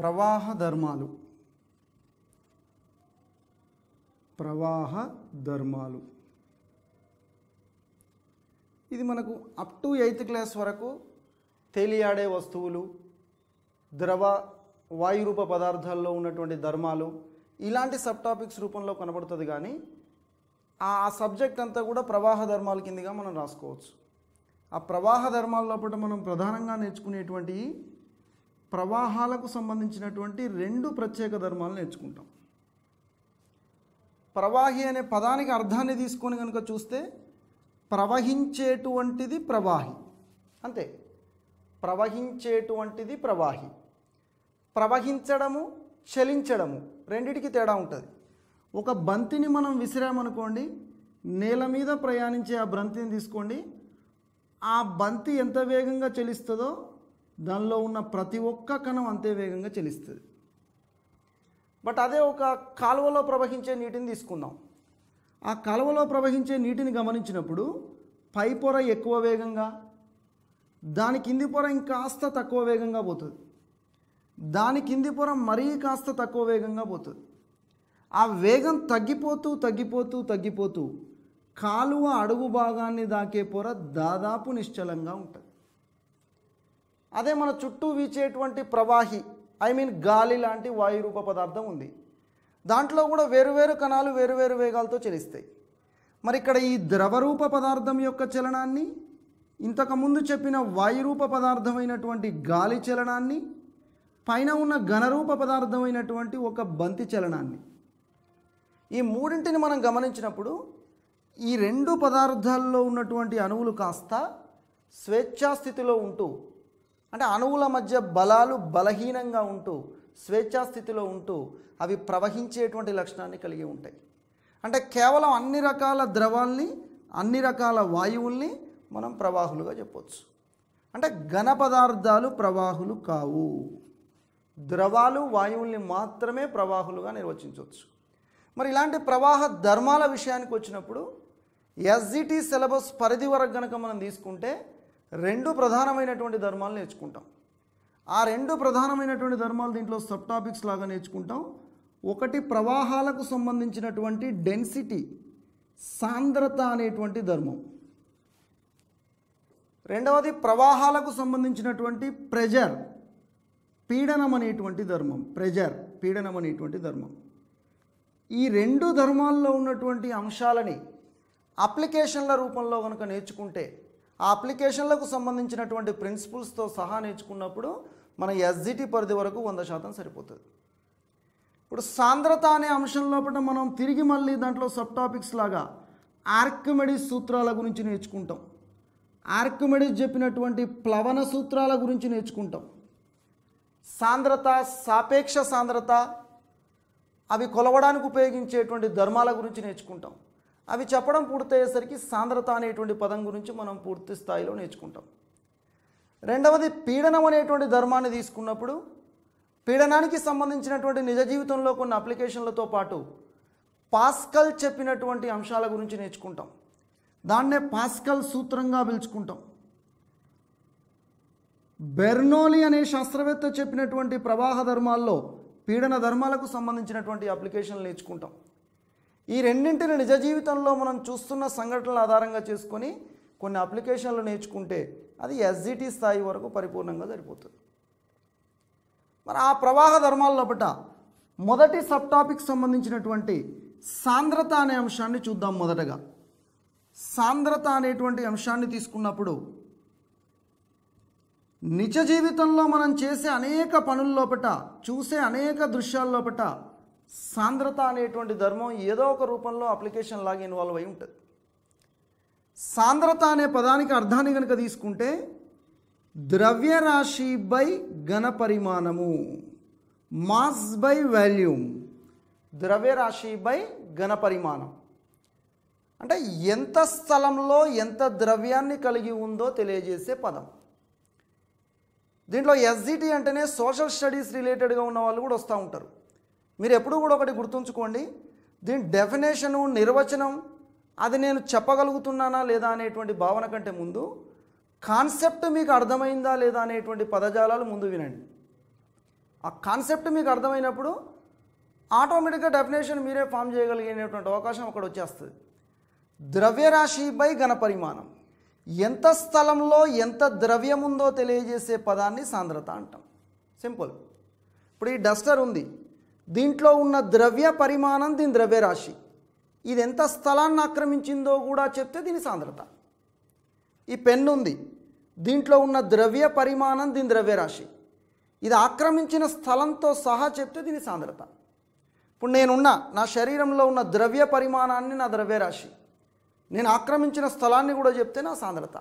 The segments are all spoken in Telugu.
ప్రవాహ ధర్మాలు ప్రవాహ ధర్మాలు ఇది మనకు అప్ టు ఎయిత్ క్లాస్ వరకు తేలియాడే వస్తువులు ద్రవ వాయురూప పదార్థాల్లో ఉన్నటువంటి ధర్మాలు ఇలాంటి సబ్ టాపిక్స్ రూపంలో కనబడుతుంది కానీ ఆ సబ్జెక్ట్ అంతా కూడా ప్రవాహ ధర్మాల కిందగా మనం రాసుకోవచ్చు ఆ ప్రవాహ ధర్మాల్లో మనం ప్రధానంగా నేర్చుకునేటువంటి ప్రవాహాలకు సంబంధించినటువంటి రెండు ప్రత్యేక ధర్మాలు నేర్చుకుంటాం ప్రవాహి అనే పదానికి అర్థాన్ని తీసుకొని కనుక చూస్తే ప్రవహించేటువంటిది ప్రవాహి అంతే ప్రవహించేటువంటిది ప్రవాహి ప్రవహించడము చలించడము రెండిటికి తేడా ఉంటుంది ఒక బంతిని మనం విసిరామనుకోండి నేల మీద ప్రయాణించే ఆ బ్రంతిని తీసుకోండి ఆ బంతి ఎంత వేగంగా చలిస్తుందో దానిలో ఉన్న ప్రతి ఒక్క కణం అంతే వేగంగా చెలిస్తుంది బట్ అదే ఒక కాలువలో ప్రవహించే నీటిని తీసుకుందాం ఆ కాలువలో ప్రవహించే నీటిని గమనించినప్పుడు పై పొర ఎక్కువ వేగంగా దాని కింది పొర ఇంకాస్త తక్కువ వేగంగా పోతుంది దాని కింది పొర మరీ కాస్త తక్కువ వేగంగా పోతుంది ఆ వేగం తగ్గిపోతూ తగ్గిపోతూ తగ్గిపోతూ కాలువ అడుగు భాగాన్ని దాకే పొర దాదాపు నిశ్చలంగా ఉంటుంది అదే మన చుట్టూ వీచేటువంటి ప్రవాహి ఐ మీన్ గాలి లాంటి వాయురూప పదార్థం ఉంది దాంట్లో కూడా వేరువేరు కణాలు వేరువేరు వేగాలతో చలిస్తాయి మరి ఇక్కడ ఈ ద్రవరూప పదార్థం యొక్క చలనాన్ని ఇంతకుముందు చెప్పిన వాయురూప పదార్థమైనటువంటి గాలి చలనాన్ని పైన ఉన్న ఘనరూప పదార్థమైనటువంటి ఒక బంతి చలనాన్ని ఈ మూడింటిని మనం గమనించినప్పుడు ఈ రెండు పదార్థాల్లో ఉన్నటువంటి అణువులు కాస్త స్వేచ్ఛాస్థితిలో ఉంటూ అంటే అణువుల మధ్య బలాలు బలహీనంగా ఉంటూ స్వేచ్ఛాస్థితిలో ఉంటూ అవి ప్రవహించేటువంటి లక్షణాన్ని కలిగి ఉంటాయి అంటే కేవలం అన్ని రకాల ద్రవాల్ని అన్ని రకాల వాయువుల్ని మనం ప్రవాహులుగా చెప్పవచ్చు అంటే ఘన పదార్థాలు ప్రవాహులు కావు ద్రవాలు వాయువుల్ని మాత్రమే ప్రవాహులుగా నిర్వచించవచ్చు మరి ఇలాంటి ప్రవాహ ధర్మాల విషయానికి వచ్చినప్పుడు ఎస్జిటి సిలబస్ పరిధి వరకు కనుక మనం తీసుకుంటే రెండు ప్రధానమైనటువంటి ధర్మాలు నేర్చుకుంటాం ఆ రెండు ప్రధానమైనటువంటి ధర్మాలు దీంట్లో సబ్ టాపిక్స్ లాగా నేర్చుకుంటాం ఒకటి ప్రవాహాలకు సంబంధించినటువంటి డెన్సిటీ సాంద్రత అనేటువంటి ధర్మం రెండవది ప్రవాహాలకు సంబంధించినటువంటి ప్రెజర్ పీడనం అనేటువంటి ధర్మం ప్రెజర్ పీడనం అనేటువంటి ధర్మం ఈ రెండు ధర్మాల్లో ఉన్నటువంటి అంశాలని అప్లికేషన్ల రూపంలో కనుక నేర్చుకుంటే ఆ అప్లికేషన్లకు సంబంధించినటువంటి ప్రిన్సిపల్స్తో సహా నేర్చుకున్నప్పుడు మన ఎస్జిటి పరిధి వరకు వంద శాతం సరిపోతుంది ఇప్పుడు సాంద్రత అనే అంశం లోపల మనం తిరిగి మళ్ళీ దాంట్లో సబ్ టాపిక్స్ లాగా ఆర్కిమెడిస్ సూత్రాల గురించి నేర్చుకుంటాం ఆర్కిమెడిస్ చెప్పినటువంటి ప్లవన సూత్రాల గురించి నేర్చుకుంటాం సాంద్రత సాపేక్ష సాంద్రత అవి కొలవడానికి ఉపయోగించేటువంటి ధర్మాల గురించి నేర్చుకుంటాం అవి చెప్పడం పూర్తయ్యేసరికి సాంద్రత అనేటువంటి పదం గురించి మనం పూర్తి స్థాయిలో నేర్చుకుంటాం రెండవది పీడనం అనేటువంటి ధర్మాన్ని తీసుకున్నప్పుడు పీడనానికి సంబంధించినటువంటి నిజ జీవితంలో కొన్ని అప్లికేషన్లతో పాటు పాస్కల్ చెప్పినటువంటి అంశాల గురించి నేర్చుకుంటాం దాన్నే పాస్కల్ సూత్రంగా పిలుచుకుంటాం బెర్నోలి అనే శాస్త్రవేత్త చెప్పినటువంటి ప్రవాహ ధర్మాల్లో పీడన ధర్మాలకు సంబంధించినటువంటి అప్లికేషన్లు నేర్చుకుంటాం ఈ రెండింటిని నిజ జీవితంలో మనం చూస్తున్న సంఘటనల ఆధారంగా చేసుకొని కొన్ని అప్లికేషన్లు నేర్చుకుంటే అది ఎస్జిటి స్థాయి వరకు పరిపూర్ణంగా సరిపోతుంది మరి ఆ ప్రవాహ ధర్మాల్లో బట్ట మొదటి సబ్ టాపిక్ సంబంధించినటువంటి సాంద్రత అనే అంశాన్ని చూద్దాం మొదటగా సాంద్రత అనేటువంటి అంశాన్ని తీసుకున్నప్పుడు నిజ జీవితంలో మనం చేసే అనేక పనుల్లోపట చూసే అనేక దృశ్యాల్లోపట సాంద్రత అనేటువంటి ధర్మం ఏదో ఒక రూపంలో అప్లికేషన్ లాగా ఇన్వాల్వ్ అయి ఉంటుంది సాంద్రత అనే పదానికి అర్థాన్ని కనుక తీసుకుంటే ద్రవ్యరాశి బై ఘన పరిమాణము మాస్ బై వాల్యూమ్ ద్రవ్యరాశి బై ఘన పరిమాణం అంటే ఎంత స్థలంలో ఎంత ద్రవ్యాన్ని కలిగి ఉందో తెలియజేసే పదం దీంట్లో ఎస్జిటి అంటేనే సోషల్ స్టడీస్ రిలేటెడ్గా ఉన్న వాళ్ళు కూడా వస్తూ ఉంటారు మీరు ఎప్పుడూ కూడా ఒకటి గుర్తుంచుకోండి దీని డెఫినేషను నిర్వచనం అది నేను చెప్పగలుగుతున్నానా లేదా అనేటువంటి భావన కంటే ముందు కాన్సెప్ట్ మీకు అర్థమైందా లేదా అనేటువంటి పదజాలాలు ముందు వినండి ఆ కాన్సెప్ట్ మీకు అర్థమైనప్పుడు ఆటోమేటిక్గా డెఫినేషన్ మీరే ఫామ్ చేయగలిగినటువంటి అవకాశం అక్కడ వచ్చేస్తుంది ద్రవ్యరాశిపై ఘన పరిమాణం ఎంత స్థలంలో ఎంత ద్రవ్యం ఉందో తెలియజేసే పదాన్ని సాంద్రత అంటాం సింపుల్ ఇప్పుడు ఈ డస్టర్ ఉంది దీంట్లో ఉన్న ద్రవ్య పరిమాణం దీని ద్రవ్యరాశి ఇది ఎంత స్థలాన్ని ఆక్రమించిందో కూడా చెప్తే దీని సాంద్రత ఈ పెన్ను ఉంది దీంట్లో ఉన్న ద్రవ్య పరిమాణం దీని ద్రవ్యరాశి ఇది ఆక్రమించిన స్థలంతో సహా చెప్తే దీని సాంద్రత ఇప్పుడు నేనున్న నా శరీరంలో ఉన్న ద్రవ్య పరిమాణాన్ని నా ద్రవ్యరాశి నేను ఆక్రమించిన స్థలాన్ని కూడా చెప్తే నా సాంద్రత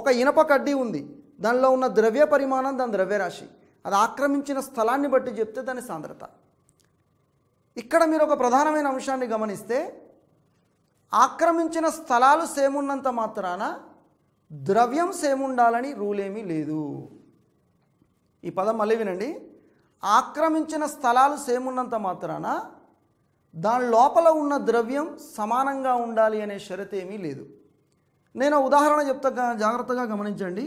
ఒక ఇనప కడ్డీ ఉంది దానిలో ఉన్న ద్రవ్య పరిమాణం దాని ద్రవ్యరాశి అది ఆక్రమించిన స్థలాన్ని బట్టి చెప్తే దాని సాంద్రత ఇక్కడ మీరు ఒక ప్రధానమైన అంశాన్ని గమనిస్తే ఆక్రమించిన స్థలాలు సేమున్నంత మాత్రాన ద్రవ్యం సేముండాలని రూల్ ఏమీ లేదు ఈ పదం మళ్ళీ వినండి ఆక్రమించిన స్థలాలు సేమున్నంత మాత్రాన దాని లోపల ఉన్న ద్రవ్యం సమానంగా ఉండాలి అనే షరతు ఏమీ లేదు నేను ఉదాహరణ చెప్తా జాగ్రత్తగా గమనించండి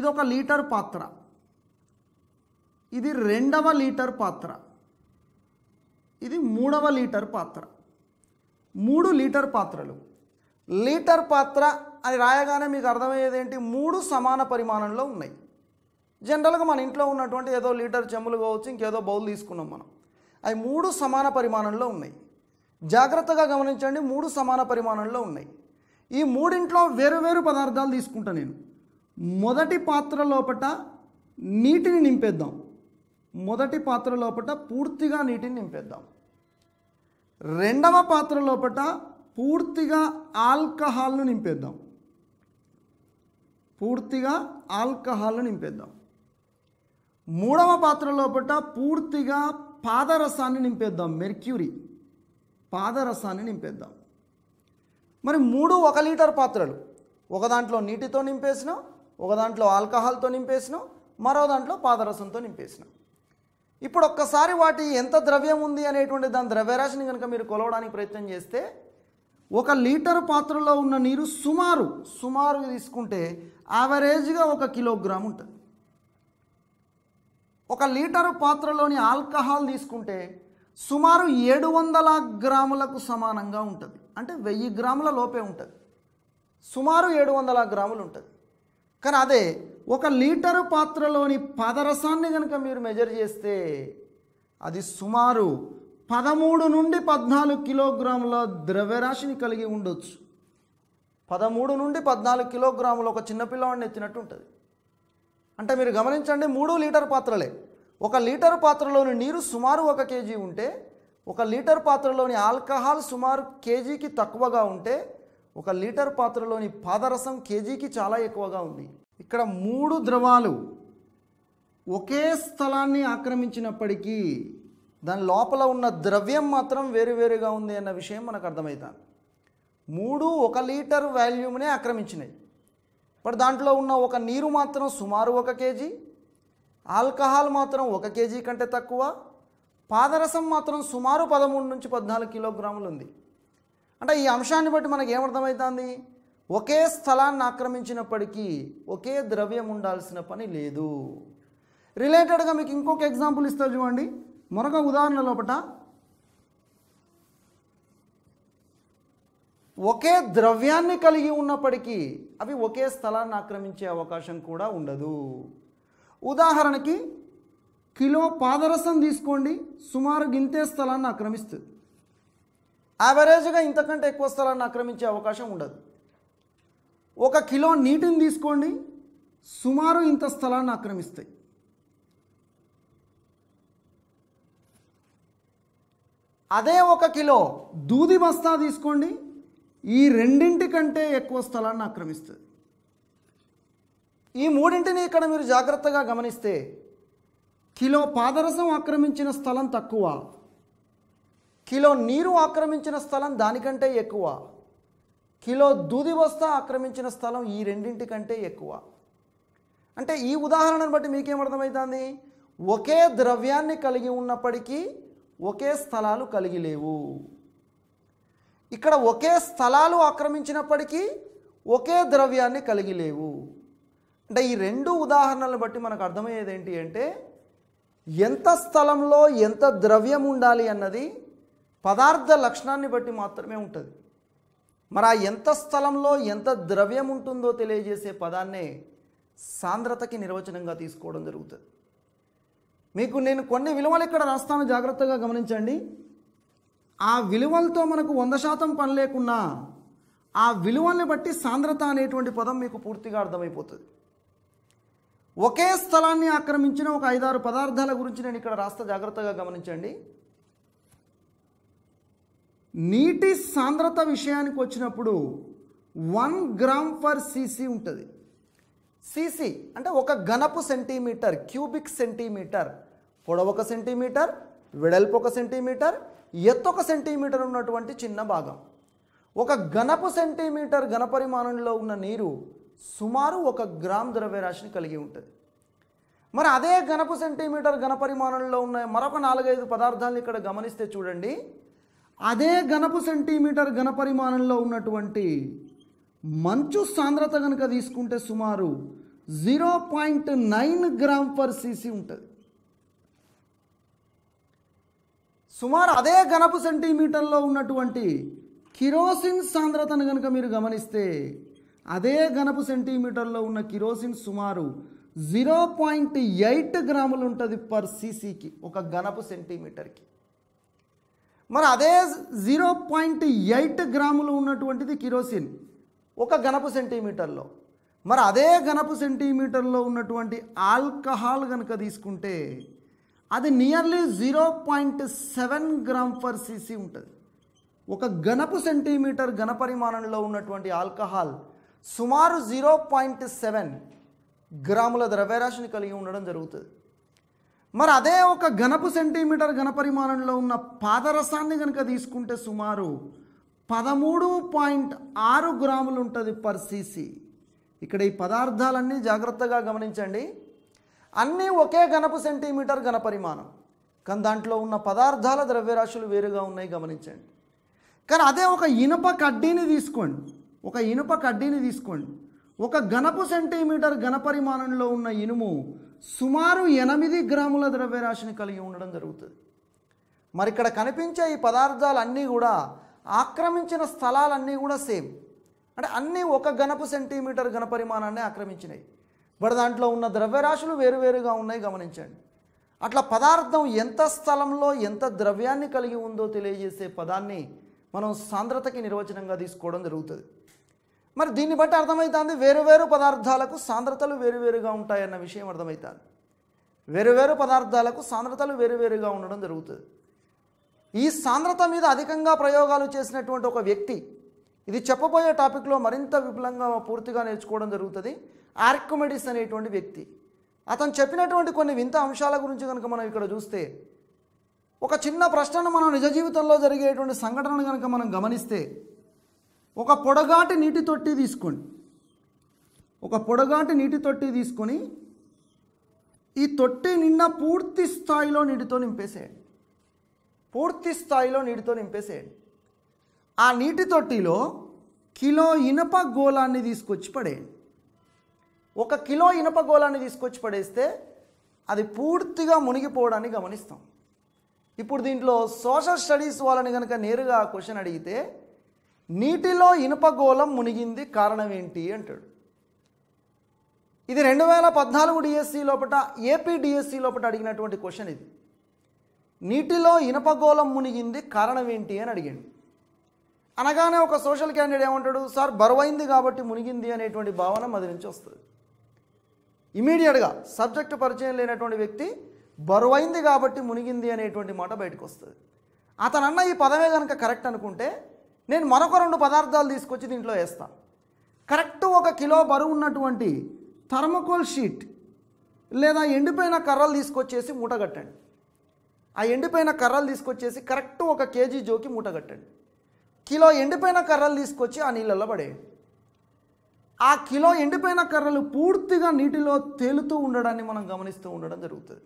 ఇది ఒక లీటర్ పాత్ర ఇది రెండవ లీటర్ పాత్ర ఇది మూడవ లీటర్ పాత్ర మూడు లీటర్ పాత్రలు లీటర్ పాత్ర అని రాయగానే మీకు అర్థమయ్యేది ఏంటి మూడు సమాన పరిమాణంలో ఉన్నాయి జనరల్గా మన ఇంట్లో ఉన్నటువంటి ఏదో లీటర్ చెమ్ములు కావచ్చు ఇంకేదో బౌల్ తీసుకున్నాం మనం అవి మూడు సమాన పరిమాణంలో ఉన్నాయి జాగ్రత్తగా గమనించండి మూడు సమాన పరిమాణంలో ఉన్నాయి ఈ మూడింట్లో వేరు వేరు పదార్థాలు తీసుకుంటా నేను మొదటి పాత్ర లోపట నీటిని నింపేద్దాం మొదటి పాత్ర లోపల పూర్తిగా నీటిని నింపేద్దాం రెండవ పాత్ర లోపల పూర్తిగా ఆల్కహాల్ను నింపేద్దాం పూర్తిగా ఆల్కహాల్ను నింపేద్దాం మూడవ పాత్ర లోపల పూర్తిగా పాదరసాన్ని నింపేద్దాం మెర్క్యూరీ పాదరసాన్ని నింపేద్దాం మరి మూడు ఒక లీటర్ పాత్రలు ఒక దాంట్లో నీటితో నింపేసినాం ఒక దాంట్లో ఆల్కహాల్తో నింపేసినాం మరో దాంట్లో పాదరసంతో నింపేసినాం ఇప్పుడు ఒక్కసారి వాటి ఎంత ద్రవ్యం ఉంది అనేటువంటి దాని ద్రవ్యరాశిని కనుక మీరు కొలవడానికి ప్రయత్నం చేస్తే ఒక లీటర్ పాత్రలో ఉన్న నీరు సుమారు సుమారు తీసుకుంటే యావరేజ్గా ఒక కిలోగ్రామ్ ఉంటుంది ఒక లీటరు పాత్రలోని ఆల్కహాల్ తీసుకుంటే సుమారు ఏడు వందల గ్రాములకు సమానంగా ఉంటుంది అంటే వెయ్యి గ్రాముల లోపే ఉంటుంది సుమారు ఏడు వందల గ్రాములు ఉంటుంది కానీ అదే ఒక లీటరు పాత్రలోని పదరసాన్ని కనుక మీరు మెజర్ చేస్తే అది సుమారు పదమూడు నుండి పద్నాలుగు కిలోగ్రాముల ద్రవ్యరాశిని కలిగి ఉండొచ్చు పదమూడు నుండి పద్నాలుగు కిలోగ్రాములు ఒక చిన్నపిల్లవాడిని ఎత్తినట్టు ఉంటుంది అంటే మీరు గమనించండి మూడు లీటర్ పాత్రలే ఒక లీటర్ పాత్రలోని నీరు సుమారు ఒక కేజీ ఉంటే ఒక లీటర్ పాత్రలోని ఆల్కహాల్ సుమారు కేజీకి తక్కువగా ఉంటే ఒక లీటర్ పాత్రలోని పాదరసం కేజీకి చాలా ఎక్కువగా ఉంది ఇక్కడ మూడు ద్రవాలు ఒకే స్థలాన్ని ఆక్రమించినప్పటికీ దాని లోపల ఉన్న ద్రవ్యం మాత్రం వేరువేరుగా ఉంది అన్న విషయం మనకు అర్థమవుతాను మూడు ఒక లీటర్ వాల్యూమ్నే ఆక్రమించినాయి బట్ దాంట్లో ఉన్న ఒక నీరు మాత్రం సుమారు ఒక కేజీ ఆల్కహాల్ మాత్రం ఒక కేజీ కంటే తక్కువ పాదరసం మాత్రం సుమారు పదమూడు నుంచి పద్నాలుగు కిలోగ్రాములు ఉంది అంటే ఈ అంశాన్ని బట్టి మనకు ఏమర్థమవుతుంది ఒకే స్థలాన్ని ఆక్రమించినప్పటికీ ఒకే ద్రవ్యం ఉండాల్సిన పని లేదు రిలేటెడ్గా మీకు ఇంకొక ఎగ్జాంపుల్ ఇస్తా చూడండి మరొక ఉదాహరణ లోపట ఒకే ద్రవ్యాన్ని కలిగి ఉన్నప్పటికీ అవి ఒకే స్థలాన్ని ఆక్రమించే అవకాశం కూడా ఉండదు ఉదాహరణకి కిలో పాదరసం తీసుకోండి సుమారు గింతే స్థలాన్ని ఆక్రమిస్తుంది యావరేజ్గా ఇంతకంటే ఎక్కువ స్థలాన్ని ఆక్రమించే అవకాశం ఉండదు ఒక కిలో నీటిని తీసుకోండి సుమారు ఇంత స్థలాన్ని ఆక్రమిస్తాయి అదే ఒక కిలో దూది బస్తా తీసుకోండి ఈ రెండింటి కంటే ఎక్కువ స్థలాన్ని ఆక్రమిస్తుంది ఈ మూడింటిని ఇక్కడ మీరు జాగ్రత్తగా గమనిస్తే కిలో పాదరసం ఆక్రమించిన స్థలం తక్కువ కిలో నీరు ఆక్రమించిన స్థలం దానికంటే ఎక్కువ కిలో దూది బస్తా ఆక్రమించిన స్థలం ఈ రెండింటి కంటే ఎక్కువ అంటే ఈ ఉదాహరణను బట్టి మీకేం ఒకే ద్రవ్యాన్ని కలిగి ఉన్నప్పటికీ ఒకే స్థలాలు కలిగి లేవు ఇక్కడ ఒకే స్థలాలు ఆక్రమించినప్పటికీ ఒకే ద్రవ్యాన్ని కలిగి లేవు అంటే ఈ రెండు ఉదాహరణలను బట్టి మనకు అర్థమయ్యేది ఏంటి అంటే ఎంత స్థలంలో ఎంత ద్రవ్యం ఉండాలి అన్నది పదార్థ లక్షణాన్ని బట్టి మాత్రమే ఉంటుంది మరి ఆ ఎంత స్థలంలో ఎంత ద్రవ్యం ఉంటుందో తెలియజేసే పదాన్నే సాంద్రతకి నిర్వచనంగా తీసుకోవడం జరుగుతుంది మీకు నేను కొన్ని విలువలు ఇక్కడ రాస్తాను జాగ్రత్తగా గమనించండి ఆ విలువలతో మనకు వంద శాతం పని లేకున్నా ఆ విలువల్ని బట్టి సాంద్రత అనేటువంటి పదం మీకు పూర్తిగా అర్థమైపోతుంది ఒకే స్థలాన్ని ఆక్రమించిన ఒక ఐదారు పదార్థాల గురించి నేను ఇక్కడ రాస్తా జాగ్రత్తగా గమనించండి నీటి సాంద్రత విషయానికి వచ్చినప్పుడు వన్ గ్రామ్ పర్ సీసీ ఉంటుంది సీసీ అంటే ఒక ఘనపు సెంటీమీటర్ క్యూబిక్ సెంటీమీటర్ పొడవు ఒక సెంటీమీటర్ వెడల్పు ఒక సెంటీమీటర్ ఎత్తు ఒక సెంటీమీటర్ ఉన్నటువంటి చిన్న భాగం ఒక ఘనపు సెంటీమీటర్ ఘనపరిమాణంలో ఉన్న నీరు సుమారు ఒక గ్రామ్ ద్రవ్యరాశిని కలిగి ఉంటుంది మరి అదే ఘనపు సెంటీమీటర్ ఘనపరిమాణంలో ఉన్న మరొక నాలుగైదు పదార్థాలను ఇక్కడ గమనిస్తే చూడండి అదే ఘనపు సెంటీమీటర్ పరిమాణంలో ఉన్నటువంటి మంచు సాంద్రత కనుక తీసుకుంటే సుమారు zero point nine gram per CC ఉంటుంది సుమారు అదే ఘనపు సెంటీమీటర్లో ఉన్నటువంటి కిరోసిన్ సాంద్రతను కనుక మీరు గమనిస్తే అదే ఘనపు సెంటీమీటర్లో ఉన్న కిరోసిన్ సుమారు జీరో పాయింట్ ఎయిట్ గ్రాములు ఉంటుంది పర్ సీసీకి ఒక ఘనపు సెంటీమీటర్కి మరి అదే జీరో పాయింట్ ఎయిట్ గ్రాములు ఉన్నటువంటిది కిరోసిన్ ఒక ఘనపు సెంటీమీటర్లో మరి అదే ఘనపు సెంటీమీటర్లో ఉన్నటువంటి ఆల్కహాల్ కనుక తీసుకుంటే అది nearly zero point seven gram per CC ఉంటుంది ఒక ఘనపు సెంటీమీటర్ ఘనపరిమాణంలో ఉన్నటువంటి ఆల్కహాల్ సుమారు జీరో పాయింట్ సెవెన్ గ్రాముల ద్రవ్యరాశిని కలిగి ఉండడం జరుగుతుంది మరి అదే ఒక ఘనపు సెంటీమీటర్ ఘనపరిమాణంలో ఉన్న పాదరసాన్ని కనుక తీసుకుంటే సుమారు పదమూడు పాయింట్ ఆరు గ్రాములు ఉంటుంది పర్ సీసీ ఇక్కడ ఈ పదార్థాలన్నీ జాగ్రత్తగా గమనించండి అన్నీ ఒకే ఘనపు సెంటీమీటర్ ఘనపరిమాణం కానీ దాంట్లో ఉన్న పదార్థాల ద్రవ్యరాశులు వేరుగా ఉన్నాయి గమనించండి కానీ అదే ఒక ఇనుప కడ్డీని తీసుకోండి ఒక ఇనుప కడ్డీని తీసుకోండి ఒక ఘనపు సెంటీమీటర్ ఘనపరిమాణంలో ఉన్న ఇనుము సుమారు ఎనిమిది గ్రాముల ద్రవ్యరాశిని కలిగి ఉండడం జరుగుతుంది మరి ఇక్కడ కనిపించే ఈ పదార్థాలన్నీ కూడా ఆక్రమించిన స్థలాలన్నీ కూడా సేమ్ అంటే అన్నీ ఒక గణపు సెంటీమీటర్ ఘనపరిమాణాన్ని ఆక్రమించినాయి బట్ దాంట్లో ఉన్న ద్రవ్యరాశులు వేరువేరుగా ఉన్నాయి గమనించండి అట్లా పదార్థం ఎంత స్థలంలో ఎంత ద్రవ్యాన్ని కలిగి ఉందో తెలియజేసే పదాన్ని మనం సాంద్రతకి నిర్వచనంగా తీసుకోవడం జరుగుతుంది మరి దీన్ని బట్టి అర్థమవుతుంది వేరువేరు పదార్థాలకు సాంద్రతలు వేరువేరుగా ఉంటాయన్న విషయం అర్థమవుతుంది వేరువేరు పదార్థాలకు సాంద్రతలు వేరువేరుగా ఉండడం జరుగుతుంది ఈ సాంద్రత మీద అధికంగా ప్రయోగాలు చేసినటువంటి ఒక వ్యక్తి ఇది చెప్పబోయే టాపిక్లో మరింత విపులంగా పూర్తిగా నేర్చుకోవడం జరుగుతుంది ఆర్కమెడిస్ అనేటువంటి వ్యక్తి అతను చెప్పినటువంటి కొన్ని వింత అంశాల గురించి కనుక మనం ఇక్కడ చూస్తే ఒక చిన్న ప్రశ్నను మనం నిజ జీవితంలో జరిగేటువంటి సంఘటనను కనుక మనం గమనిస్తే ఒక పొడగాటి నీటి తొట్టి తీసుకోండి ఒక పొడగాటి నీటి తొట్టి తీసుకొని ఈ తొట్టి నిన్న పూర్తి స్థాయిలో నీటితో నింపేసేయండి పూర్తి స్థాయిలో నీటితో నింపేసేయండి ఆ నీటి తొట్టిలో కిలో ఇనప గోళాన్ని తీసుకొచ్చి పడేయండి ఒక కిలో ఇనప గోళాన్ని తీసుకొచ్చి పడేస్తే అది పూర్తిగా మునిగిపోవడాన్ని గమనిస్తాం ఇప్పుడు దీంట్లో సోషల్ స్టడీస్ వాళ్ళని కనుక నేరుగా క్వశ్చన్ అడిగితే నీటిలో ఇనుపగోళం మునిగింది కారణం ఏంటి అంటాడు ఇది రెండు వేల పద్నాలుగు డిఎస్సి లోపల ఏపీ డిఎస్సి లోపల అడిగినటువంటి క్వశ్చన్ ఇది నీటిలో ఇనుపగోళం మునిగింది కారణం ఏంటి అని అడిగాడు అనగానే ఒక సోషల్ క్యాండిడేట్ ఏమంటాడు సార్ బరువైంది కాబట్టి మునిగింది అనేటువంటి భావన మది నుంచి వస్తుంది ఇమీడియట్గా సబ్జెక్టు పరిచయం లేనటువంటి వ్యక్తి బరువైంది కాబట్టి మునిగింది అనేటువంటి మాట బయటకు వస్తుంది అతనన్న ఈ పదమే కనుక కరెక్ట్ అనుకుంటే నేను మరొక రెండు పదార్థాలు తీసుకొచ్చి దీంట్లో వేస్తాను కరెక్ట్ ఒక కిలో బరువు ఉన్నటువంటి థర్మకోల్ షీట్ లేదా ఎండిపోయిన కర్రలు తీసుకొచ్చేసి మూటగట్టండి ఆ ఎండిపోయిన కర్రలు తీసుకొచ్చేసి కరెక్ట్ ఒక కేజీ జోకి మూటగట్టండి కిలో ఎండిపోయిన కర్రలు తీసుకొచ్చి ఆ నీళ్ళల్లో పడేయండి ఆ కిలో ఎండిపోయిన కర్రలు పూర్తిగా నీటిలో తేలుతూ ఉండడాన్ని మనం గమనిస్తూ ఉండడం జరుగుతుంది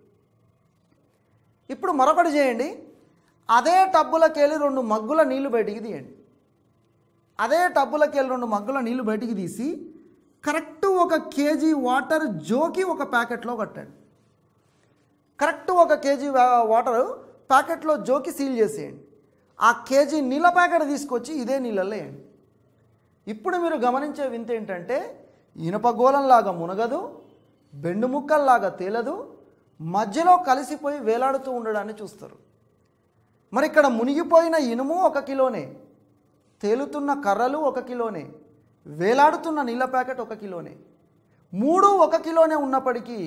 ఇప్పుడు మరొకటి చేయండి అదే టబ్బులకెళ్ళి రెండు మగ్గుల నీళ్లు బయటికి తీయండి అదే టబ్బులకి రెండు మగ్గుల నీళ్లు బయటికి తీసి కరెక్ట్ ఒక కేజీ వాటర్ జోకి ఒక ప్యాకెట్లో కట్టాడు కరెక్ట్ ఒక కేజీ వాటర్ ప్యాకెట్లో జోకి సీల్ చేసేయండి ఆ కేజీ నీళ్ళ ప్యాకెట్ తీసుకొచ్చి ఇదే నీళ్ళల్లో వేయండి ఇప్పుడు మీరు గమనించే వింత ఏంటంటే ఇనుప మునగదు బెండు ముక్కల్లాగా తేలదు మధ్యలో కలిసిపోయి వేలాడుతూ ఉండడాన్ని చూస్తారు మరి ఇక్కడ మునిగిపోయిన ఇనుము ఒక కిలోనే తేలుతున్న కర్రలు ఒక కిలోనే వేలాడుతున్న నీళ్ళ ప్యాకెట్ ఒక కిలోనే మూడు ఒక కిలోనే ఉన్నప్పటికీ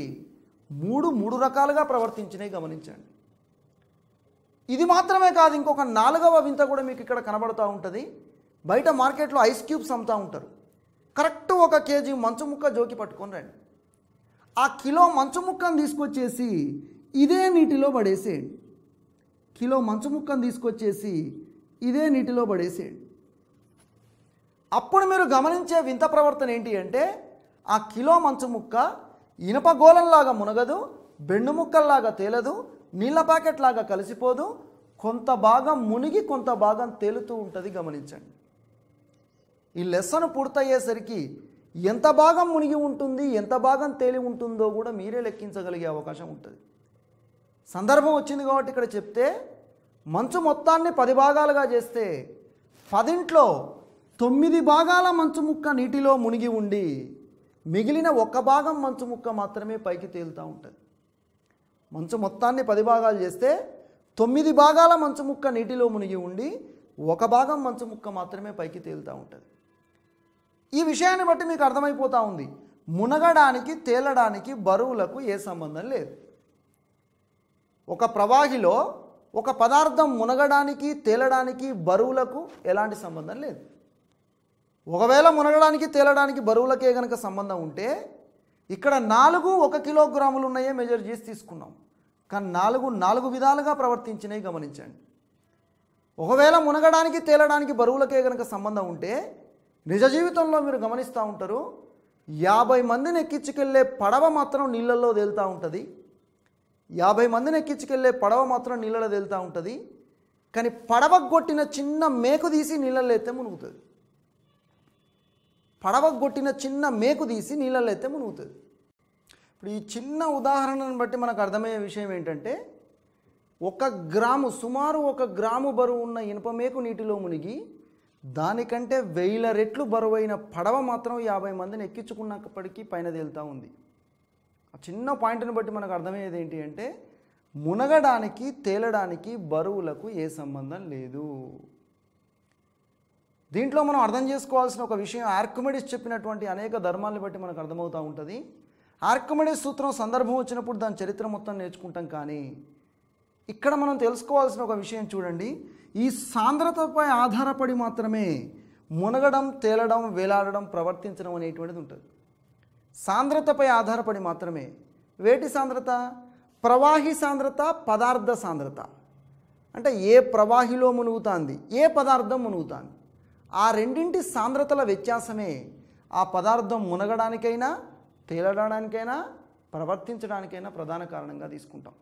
మూడు మూడు రకాలుగా ప్రవర్తించినవి గమనించండి ఇది మాత్రమే కాదు ఇంకొక నాలుగవ వింత కూడా మీకు ఇక్కడ కనబడుతూ ఉంటుంది బయట మార్కెట్లో ఐస్ క్యూబ్స్ అమ్ముతూ ఉంటారు కరెక్ట్ ఒక కేజీ మంచు ముక్క జోకి పట్టుకొని రండి ఆ కిలో మంచు ముక్కను తీసుకొచ్చేసి ఇదే నీటిలో పడేసేయండి కిలో మంచు ముక్కను తీసుకొచ్చేసి ఇదే నీటిలో పడేసేయండి అప్పుడు మీరు గమనించే వింత ప్రవర్తన ఏంటి అంటే ఆ కిలో మంచు ముక్క ఇనప గోళంలాగా మునగదు బెండు ముక్కల్లాగా తేలదు నీళ్ళ ప్యాకెట్ లాగా కలిసిపోదు కొంత భాగం మునిగి కొంత భాగం తేలుతూ ఉంటుంది గమనించండి ఈ లెసన్ పూర్తయ్యేసరికి ఎంత భాగం మునిగి ఉంటుంది ఎంత భాగం తేలి ఉంటుందో కూడా మీరే లెక్కించగలిగే అవకాశం ఉంటుంది సందర్భం వచ్చింది కాబట్టి ఇక్కడ చెప్తే మంచు మొత్తాన్ని పది భాగాలుగా చేస్తే పదింట్లో తొమ్మిది భాగాల మంచు ముక్క నీటిలో మునిగి ఉండి మిగిలిన ఒక భాగం మంచు ముక్క మాత్రమే పైకి తేలుతూ ఉంటుంది మంచు మొత్తాన్ని పది భాగాలు చేస్తే తొమ్మిది భాగాల మంచు ముక్క నీటిలో మునిగి ఉండి ఒక భాగం మంచు ముక్క మాత్రమే పైకి తేలుతూ ఉంటుంది ఈ విషయాన్ని బట్టి మీకు అర్థమైపోతూ ఉంది మునగడానికి తేలడానికి బరువులకు ఏ సంబంధం లేదు ఒక ప్రవాహిలో ఒక పదార్థం మునగడానికి తేలడానికి బరువులకు ఎలాంటి సంబంధం లేదు ఒకవేళ మునగడానికి తేలడానికి బరువులకే కనుక సంబంధం ఉంటే ఇక్కడ నాలుగు ఒక కిలోగ్రాములు ఉన్నాయే మెజర్ చేసి తీసుకున్నాం కానీ నాలుగు నాలుగు విధాలుగా ప్రవర్తించినవి గమనించండి ఒకవేళ మునగడానికి తేలడానికి బరువులకే కనుక సంబంధం ఉంటే నిజ జీవితంలో మీరు గమనిస్తూ ఉంటారు యాభై మందిని ఎక్కించుకెళ్ళే పడవ మాత్రం నీళ్ళల్లో తేలుతూ ఉంటుంది యాభై మందిని ఎక్కించుకెళ్ళే పడవ మాత్రం నీళ్ళలో తేలుతూ ఉంటుంది కానీ పడవ కొట్టిన చిన్న మేకు తీసి నీళ్ళల్లో ఎత్తే మునుగుతుంది పడవగొట్టిన చిన్న మేకు తీసి నీళ్ళల్లో ఎత్తే మునుగుతుంది ఇప్పుడు ఈ చిన్న ఉదాహరణను బట్టి మనకు అర్థమయ్యే విషయం ఏంటంటే ఒక గ్రాము సుమారు ఒక గ్రాము బరువు ఉన్న ఇనుప మేకు నీటిలో మునిగి దానికంటే వేల రెట్లు బరువైన పడవ మాత్రం యాభై మందిని ఎక్కించుకున్నప్పటికీ పైన తేలుతూ ఉంది ఆ చిన్న పాయింట్ని బట్టి మనకు అర్థమయ్యేది ఏంటి అంటే మునగడానికి తేలడానికి బరువులకు ఏ సంబంధం లేదు దీంట్లో మనం అర్థం చేసుకోవాల్సిన ఒక విషయం ఆర్కమెడిస్ చెప్పినటువంటి అనేక ధర్మాలను బట్టి మనకు అర్థమవుతూ ఉంటుంది ఆర్కమెడిస్ సూత్రం సందర్భం వచ్చినప్పుడు దాని చరిత్ర మొత్తం నేర్చుకుంటాం కానీ ఇక్కడ మనం తెలుసుకోవాల్సిన ఒక విషయం చూడండి ఈ సాంద్రతపై ఆధారపడి మాత్రమే మునగడం తేలడం వేలాడడం ప్రవర్తించడం అనేటువంటిది ఉంటుంది సాంద్రతపై ఆధారపడి మాత్రమే వేటి సాంద్రత ప్రవాహి సాంద్రత పదార్థ సాంద్రత అంటే ఏ ప్రవాహిలో మునుగుతాంది ఏ పదార్థం మునుగుతాంది ఆ రెండింటి సాంద్రతల వ్యత్యాసమే ఆ పదార్థం మునగడానికైనా తేలడానికైనా ప్రవర్తించడానికైనా ప్రధాన కారణంగా తీసుకుంటాం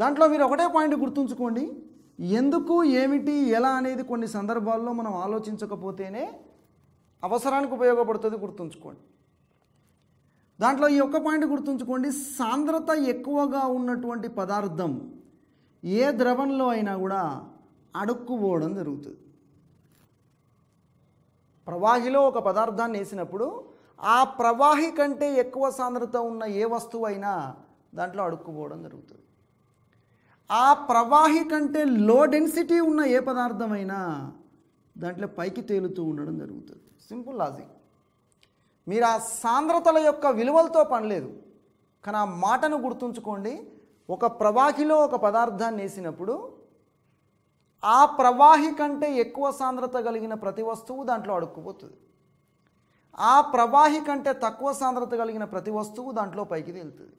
దాంట్లో మీరు ఒకటే పాయింట్ గుర్తుంచుకోండి ఎందుకు ఏమిటి ఎలా అనేది కొన్ని సందర్భాల్లో మనం ఆలోచించకపోతేనే అవసరానికి ఉపయోగపడుతుంది గుర్తుంచుకోండి దాంట్లో ఈ ఒక్క పాయింట్ గుర్తుంచుకోండి సాంద్రత ఎక్కువగా ఉన్నటువంటి పదార్థం ఏ ద్రవంలో అయినా కూడా అడుక్కుపోవడం జరుగుతుంది ప్రవాహిలో ఒక పదార్థాన్ని వేసినప్పుడు ఆ ప్రవాహి కంటే ఎక్కువ సాంద్రత ఉన్న ఏ వస్తువు అయినా దాంట్లో అడుక్కుపోవడం జరుగుతుంది ఆ ప్రవాహి కంటే లో డెన్సిటీ ఉన్న ఏ పదార్థమైనా దాంట్లో పైకి తేలుతూ ఉండడం జరుగుతుంది సింపుల్ లాజిక్ మీరు ఆ సాంద్రతల యొక్క విలువలతో పనిలేదు కానీ ఆ మాటను గుర్తుంచుకోండి ఒక ప్రవాహిలో ఒక పదార్థాన్ని వేసినప్పుడు ఆ ప్రవాహి కంటే ఎక్కువ సాంద్రత కలిగిన ప్రతి వస్తువు దాంట్లో అడుక్కుపోతుంది ఆ ప్రవాహి కంటే తక్కువ సాంద్రత కలిగిన ప్రతి వస్తువు దాంట్లో పైకి తేలుతుంది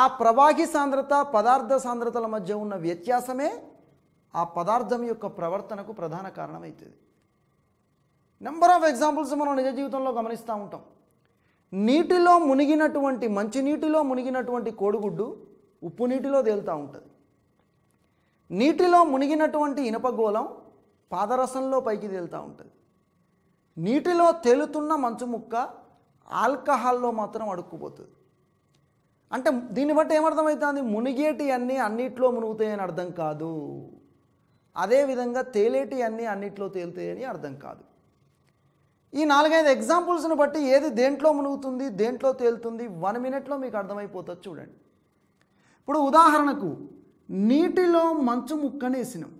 ఆ ప్రవాహి సాంద్రత పదార్థ సాంద్రతల మధ్య ఉన్న వ్యత్యాసమే ఆ పదార్థం యొక్క ప్రవర్తనకు ప్రధాన కారణమవుతుంది నెంబర్ ఆఫ్ ఎగ్జాంపుల్స్ మనం నిజ జీవితంలో గమనిస్తూ ఉంటాం నీటిలో మునిగినటువంటి మంచినీటిలో మునిగినటువంటి కోడిగుడ్డు ఉప్పు నీటిలో తేలుతూ ఉంటుంది నీటిలో మునిగినటువంటి ఇనుపగోళం పాదరసంలో పైకి తేలుతూ ఉంటుంది నీటిలో తేలుతున్న మంచు ముక్క ఆల్కహాల్లో మాత్రం అడుక్కుపోతుంది అంటే దీన్ని బట్టి ఏమర్థమవుతుంది మునిగేటి అన్నీ అన్నిట్లో మునుగుతాయని అర్థం కాదు అదేవిధంగా తేలేటి అన్నీ అన్నిట్లో తేలుతాయని అర్థం కాదు ఈ నాలుగైదు ఎగ్జాంపుల్స్ని బట్టి ఏది దేంట్లో మునుగుతుంది దేంట్లో తేలుతుంది వన్ మినిట్లో మీకు అర్థమైపోతుంది చూడండి ఇప్పుడు ఉదాహరణకు నీటిలో మంచు ముక్కనేసినాం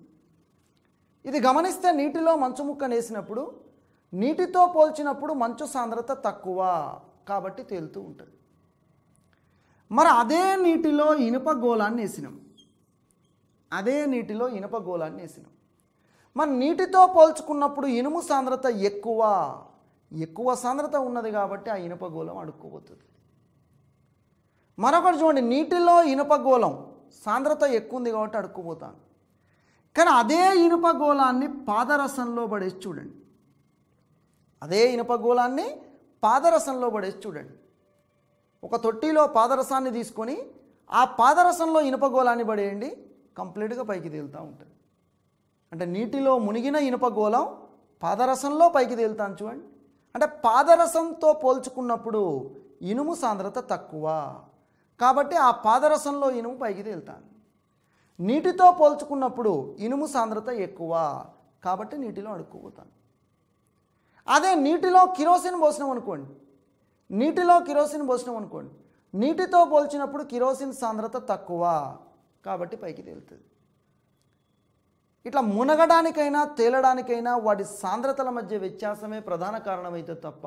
ఇది గమనిస్తే నీటిలో మంచు ముక్కనేసినప్పుడు నీటితో పోల్చినప్పుడు మంచు సాంద్రత తక్కువ కాబట్టి తేలుతూ ఉంటుంది మరి అదే నీటిలో ఇనుప గోళాన్ని వేసినాం అదే నీటిలో ఇనుప గోళాన్ని వేసినాం మరి నీటితో పోల్చుకున్నప్పుడు ఇనుము సాంద్రత ఎక్కువ ఎక్కువ సాంద్రత ఉన్నది కాబట్టి ఆ ఇనుప గోళం అడుక్కుపోతుంది మరొకటి చూడండి నీటిలో ఇనుప గోళం సాంద్రత ఎక్కువ ఉంది కాబట్టి అడుక్కుపోతాను కానీ అదే ఇనుప గోళాన్ని పాదరసంలో పడేసి చూడండి అదే ఇనుప గోళాన్ని పాదరసంలో పడేసి చూడండి ఒక తొట్టిలో పాదరసాన్ని తీసుకొని ఆ పాదరసంలో ఇనుప గోళాన్ని పడేయండి కంప్లీట్గా పైకి తేలుతూ ఉంటుంది అంటే నీటిలో మునిగిన ఇనుప గోళం పాదరసంలో పైకి తేలుతాను చూడండి అంటే పాదరసంతో పోల్చుకున్నప్పుడు ఇనుము సాంద్రత తక్కువ కాబట్టి ఆ పాదరసంలో ఇనుము పైకి తేలుతాను నీటితో పోల్చుకున్నప్పుడు ఇనుము సాంద్రత ఎక్కువ కాబట్టి నీటిలో అడుక్కుపోతాను అదే నీటిలో కిరోసిన్ పోసినాం అనుకోండి నీటిలో కిరోసిన్ పోసినాం అనుకోండి నీటితో పోల్చినప్పుడు కిరోసిన్ సాంద్రత తక్కువ కాబట్టి పైకి తేలుతుంది ఇట్లా మునగడానికైనా తేలడానికైనా వాటి సాంద్రతల మధ్య వ్యత్యాసమే ప్రధాన కారణమైతే తప్ప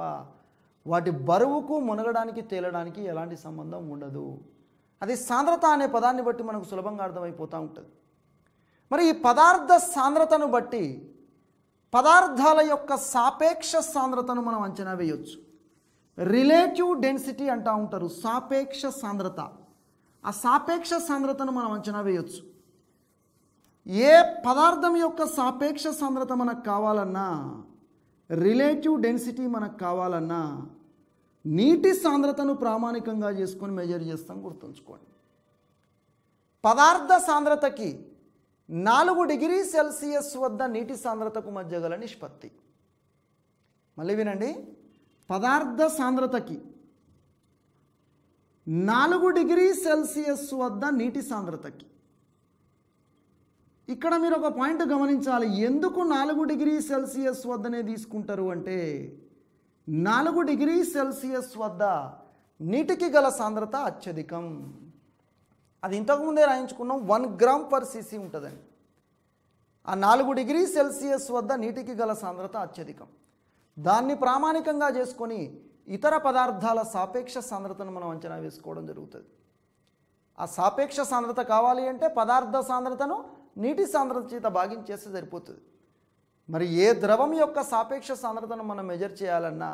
వాటి బరువుకు మునగడానికి తేలడానికి ఎలాంటి సంబంధం ఉండదు అది సాంద్రత అనే పదాన్ని బట్టి మనకు సులభంగా అర్థమైపోతూ ఉంటుంది మరి ఈ పదార్థ సాంద్రతను బట్టి పదార్థాల యొక్క సాపేక్ష సాంద్రతను మనం అంచనా వేయొచ్చు రిలేటివ్ డెన్సిటీ అంటూ ఉంటారు సాపేక్ష సాంద్రత ఆ సాపేక్ష సాంద్రతను మనం అంచనా వేయొచ్చు ఏ పదార్థం యొక్క సాపేక్ష సాంద్రత మనకు కావాలన్నా రిలేటివ్ డెన్సిటీ మనకు కావాలన్నా నీటి సాంద్రతను ప్రామాణికంగా చేసుకొని మెజర్ చేస్తాం గుర్తుంచుకోండి పదార్థ సాంద్రతకి నాలుగు డిగ్రీ సెల్సియస్ వద్ద నీటి సాంద్రతకు మధ్య గల నిష్పత్తి మళ్ళీ వినండి పదార్థ సాంద్రతకి నాలుగు డిగ్రీ సెల్సియస్ వద్ద నీటి సాంద్రతకి ఇక్కడ మీరు ఒక పాయింట్ గమనించాలి ఎందుకు నాలుగు డిగ్రీ సెల్సియస్ వద్దనే తీసుకుంటారు అంటే నాలుగు డిగ్రీ సెల్సియస్ వద్ద నీటికి గల సాంద్రత అత్యధికం అది ఇంతకుముందే రాయించుకున్నాం వన్ గ్రామ్ పర్ సీసీ ఉంటుందండి ఆ నాలుగు డిగ్రీ సెల్సియస్ వద్ద నీటికి గల సాంద్రత అత్యధికం దాన్ని ప్రామాణికంగా చేసుకొని ఇతర పదార్థాల సాపేక్ష సాంద్రతను మనం అంచనా వేసుకోవడం జరుగుతుంది ఆ సాపేక్ష సాంద్రత కావాలి అంటే పదార్థ సాంద్రతను నీటి సాంద్రత చేత భాగించేస్తే సరిపోతుంది మరి ఏ ద్రవం యొక్క సాపేక్ష సాంద్రతను మనం మెజర్ చేయాలన్నా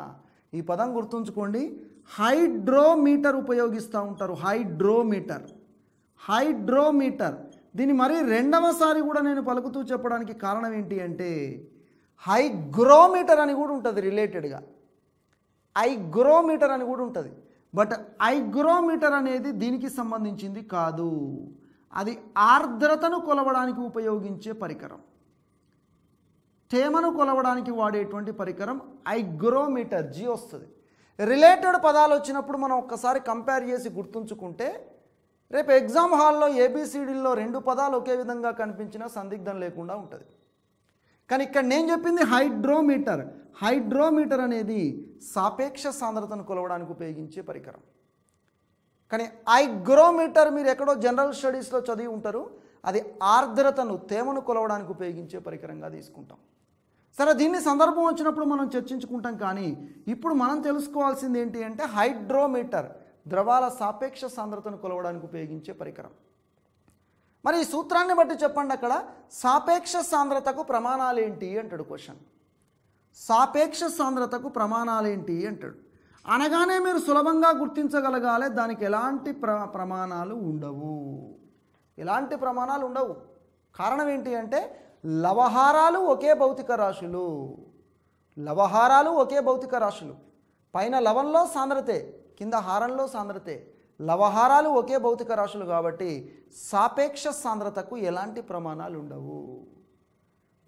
ఈ పదం గుర్తుంచుకోండి హైడ్రోమీటర్ ఉపయోగిస్తూ ఉంటారు హైడ్రోమీటర్ హైడ్రోమీటర్ దీన్ని మరీ రెండవసారి కూడా నేను పలుకుతూ చెప్పడానికి కారణం ఏంటి అంటే హైగ్రోమీటర్ అని కూడా ఉంటుంది రిలేటెడ్గా ఐగ్రోమీటర్ అని కూడా ఉంటుంది బట్ ఐగ్రోమీటర్ అనేది దీనికి సంబంధించింది కాదు అది ఆర్ద్రతను కొలవడానికి ఉపయోగించే పరికరం తేమను కొలవడానికి వాడేటువంటి పరికరం ఐగ్రోమీటర్ జీ వస్తుంది రిలేటెడ్ పదాలు వచ్చినప్పుడు మనం ఒక్కసారి కంపేర్ చేసి గుర్తుంచుకుంటే రేపు ఎగ్జామ్ హాల్లో ఏబీసీడీలో రెండు పదాలు ఒకే విధంగా కనిపించినా సందిగ్ధం లేకుండా ఉంటుంది కానీ ఇక్కడ నేను చెప్పింది హైడ్రోమీటర్ హైడ్రోమీటర్ అనేది సాపేక్ష సాంద్రతను కొలవడానికి ఉపయోగించే పరికరం కానీ ఐగ్రోమీటర్ మీరు ఎక్కడో జనరల్ స్టడీస్లో చదివి ఉంటారు అది ఆర్ద్రతను తేమను కొలవడానికి ఉపయోగించే పరికరంగా తీసుకుంటాం సరే దీన్ని సందర్భం వచ్చినప్పుడు మనం చర్చించుకుంటాం కానీ ఇప్పుడు మనం తెలుసుకోవాల్సింది ఏంటి అంటే హైడ్రోమీటర్ ద్రవాల సాపేక్ష సాంద్రతను కొలవడానికి ఉపయోగించే పరికరం మరి ఈ సూత్రాన్ని బట్టి చెప్పండి అక్కడ సాపేక్ష సాంద్రతకు ప్రమాణాలు ఏంటి అంటాడు క్వశ్చన్ సాపేక్ష సాంద్రతకు ప్రమాణాలు ఏంటి అంటాడు అనగానే మీరు సులభంగా గుర్తించగలగాలి దానికి ఎలాంటి ప్ర ప్రమాణాలు ఉండవు ఎలాంటి ప్రమాణాలు ఉండవు కారణం ఏంటి అంటే లవహారాలు ఒకే భౌతిక రాశులు లవహారాలు ఒకే భౌతిక రాశులు పైన లవంలో సాంద్రతే కింద హారంలో సాంద్రతే లవహారాలు ఒకే భౌతిక రాశులు కాబట్టి సాపేక్ష సాంద్రతకు ఎలాంటి ప్రమాణాలు ఉండవు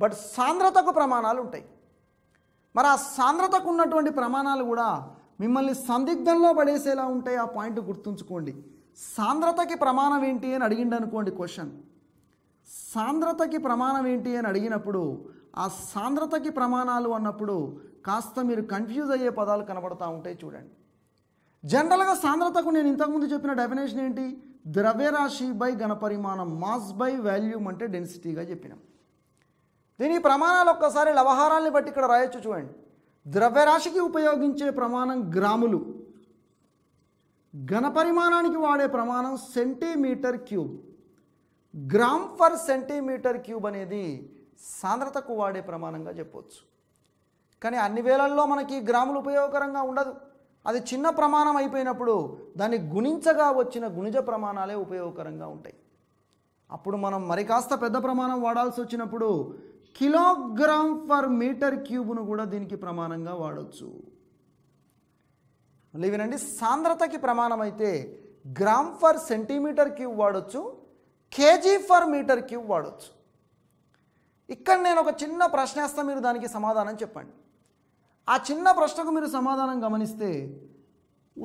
బట్ సాంద్రతకు ప్రమాణాలు ఉంటాయి మరి ఆ సాంద్రతకు ఉన్నటువంటి ప్రమాణాలు కూడా మిమ్మల్ని సందిగ్ధంలో పడేసేలా ఉంటే ఆ పాయింట్ గుర్తుంచుకోండి సాంద్రతకి ప్రమాణం ఏంటి అని అడిగిండు అనుకోండి క్వశ్చన్ సాంద్రతకి ప్రమాణం ఏంటి అని అడిగినప్పుడు ఆ సాంద్రతకి ప్రమాణాలు అన్నప్పుడు కాస్త మీరు కన్ఫ్యూజ్ అయ్యే పదాలు కనబడతా ఉంటాయి చూడండి జనరల్గా సాంద్రతకు నేను ఇంతకుముందు చెప్పిన డెఫినేషన్ ఏంటి ద్రవ్యరాశి బై ఘనపరిమాణం మాస్ బై వాల్యూమ్ అంటే డెన్సిటీగా చెప్పినాం దీని ప్రమాణాలు ఒక్కసారి వ్యవహారాన్ని బట్టి ఇక్కడ రాయొచ్చు చూడండి ద్రవ్యరాశికి ఉపయోగించే ప్రమాణం గ్రాములు ఘన పరిమాణానికి వాడే ప్రమాణం centimetre cube gram per centimetre cube అనేది సాంద్రతకు వాడే ప్రమాణంగా చెప్పవచ్చు కానీ అన్ని వేళల్లో మనకి గ్రాములు ఉపయోగకరంగా ఉండదు అది చిన్న ప్రమాణం అయిపోయినప్పుడు దాన్ని గుణించగా వచ్చిన గుణిజ ప్రమాణాలే ఉపయోగకరంగా ఉంటాయి అప్పుడు మనం మరి కాస్త పెద్ద ప్రమాణం వాడాల్సి వచ్చినప్పుడు కిలోగ్రామ్ పర్ మీటర్ క్యూబ్ను కూడా దీనికి ప్రమాణంగా వాడచ్చు మళ్ళీ వినండి సాంద్రతకి ప్రమాణం అయితే గ్రామ్ ఫర్ సెంటీమీటర్ క్యూబ్ వాడచ్చు కేజీ ఫర్ మీటర్ క్యూబ్ వాడచ్చు ఇక్కడ నేను ఒక చిన్న ప్రశ్న వేస్తా మీరు దానికి సమాధానం చెప్పండి ఆ చిన్న ప్రశ్నకు మీరు సమాధానం గమనిస్తే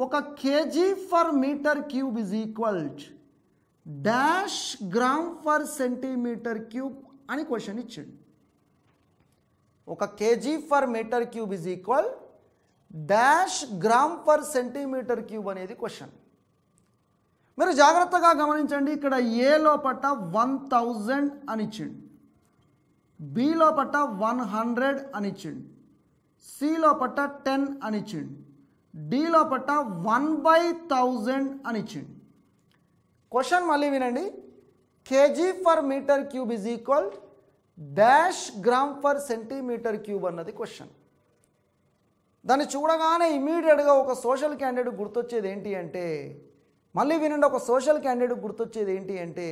ఒక KG per metre cube is equal dash gram per centimetre cube అని క్వశ్చన్ ఇచ్చిండు ఒక KG per metre cube is equal dash gram per centimetre cube అనేది క్వశ్చన్ మీరు జాగ్రత్తగా గమనించండి ఇక్కడ ఏలో పట్ట వన్ థౌజండ్ అని ఇచ్చిండు బిలో పట్ట వన్ హండ్రెడ్ అని ఇచ్చిండు సి పట్ట టెన్ అని ఇచ్చిండు డి పట్ట వన్ బై థౌజండ్ అని ఇచ్చిండు క్వశ్చన్ మళ్ళీ వినండి KG per metre cube is equal dash gram per centimetre cube అన్నది క్వశ్చన్ దాన్ని చూడగానే ఇమీడియట్గా ఒక సోషల్ క్యాండిడేట్ గుర్తొచ్చేది ఏంటి అంటే మళ్ళీ వినండి ఒక సోషల్ క్యాండిడేట్ గుర్తొచ్చేది ఏంటి అంటే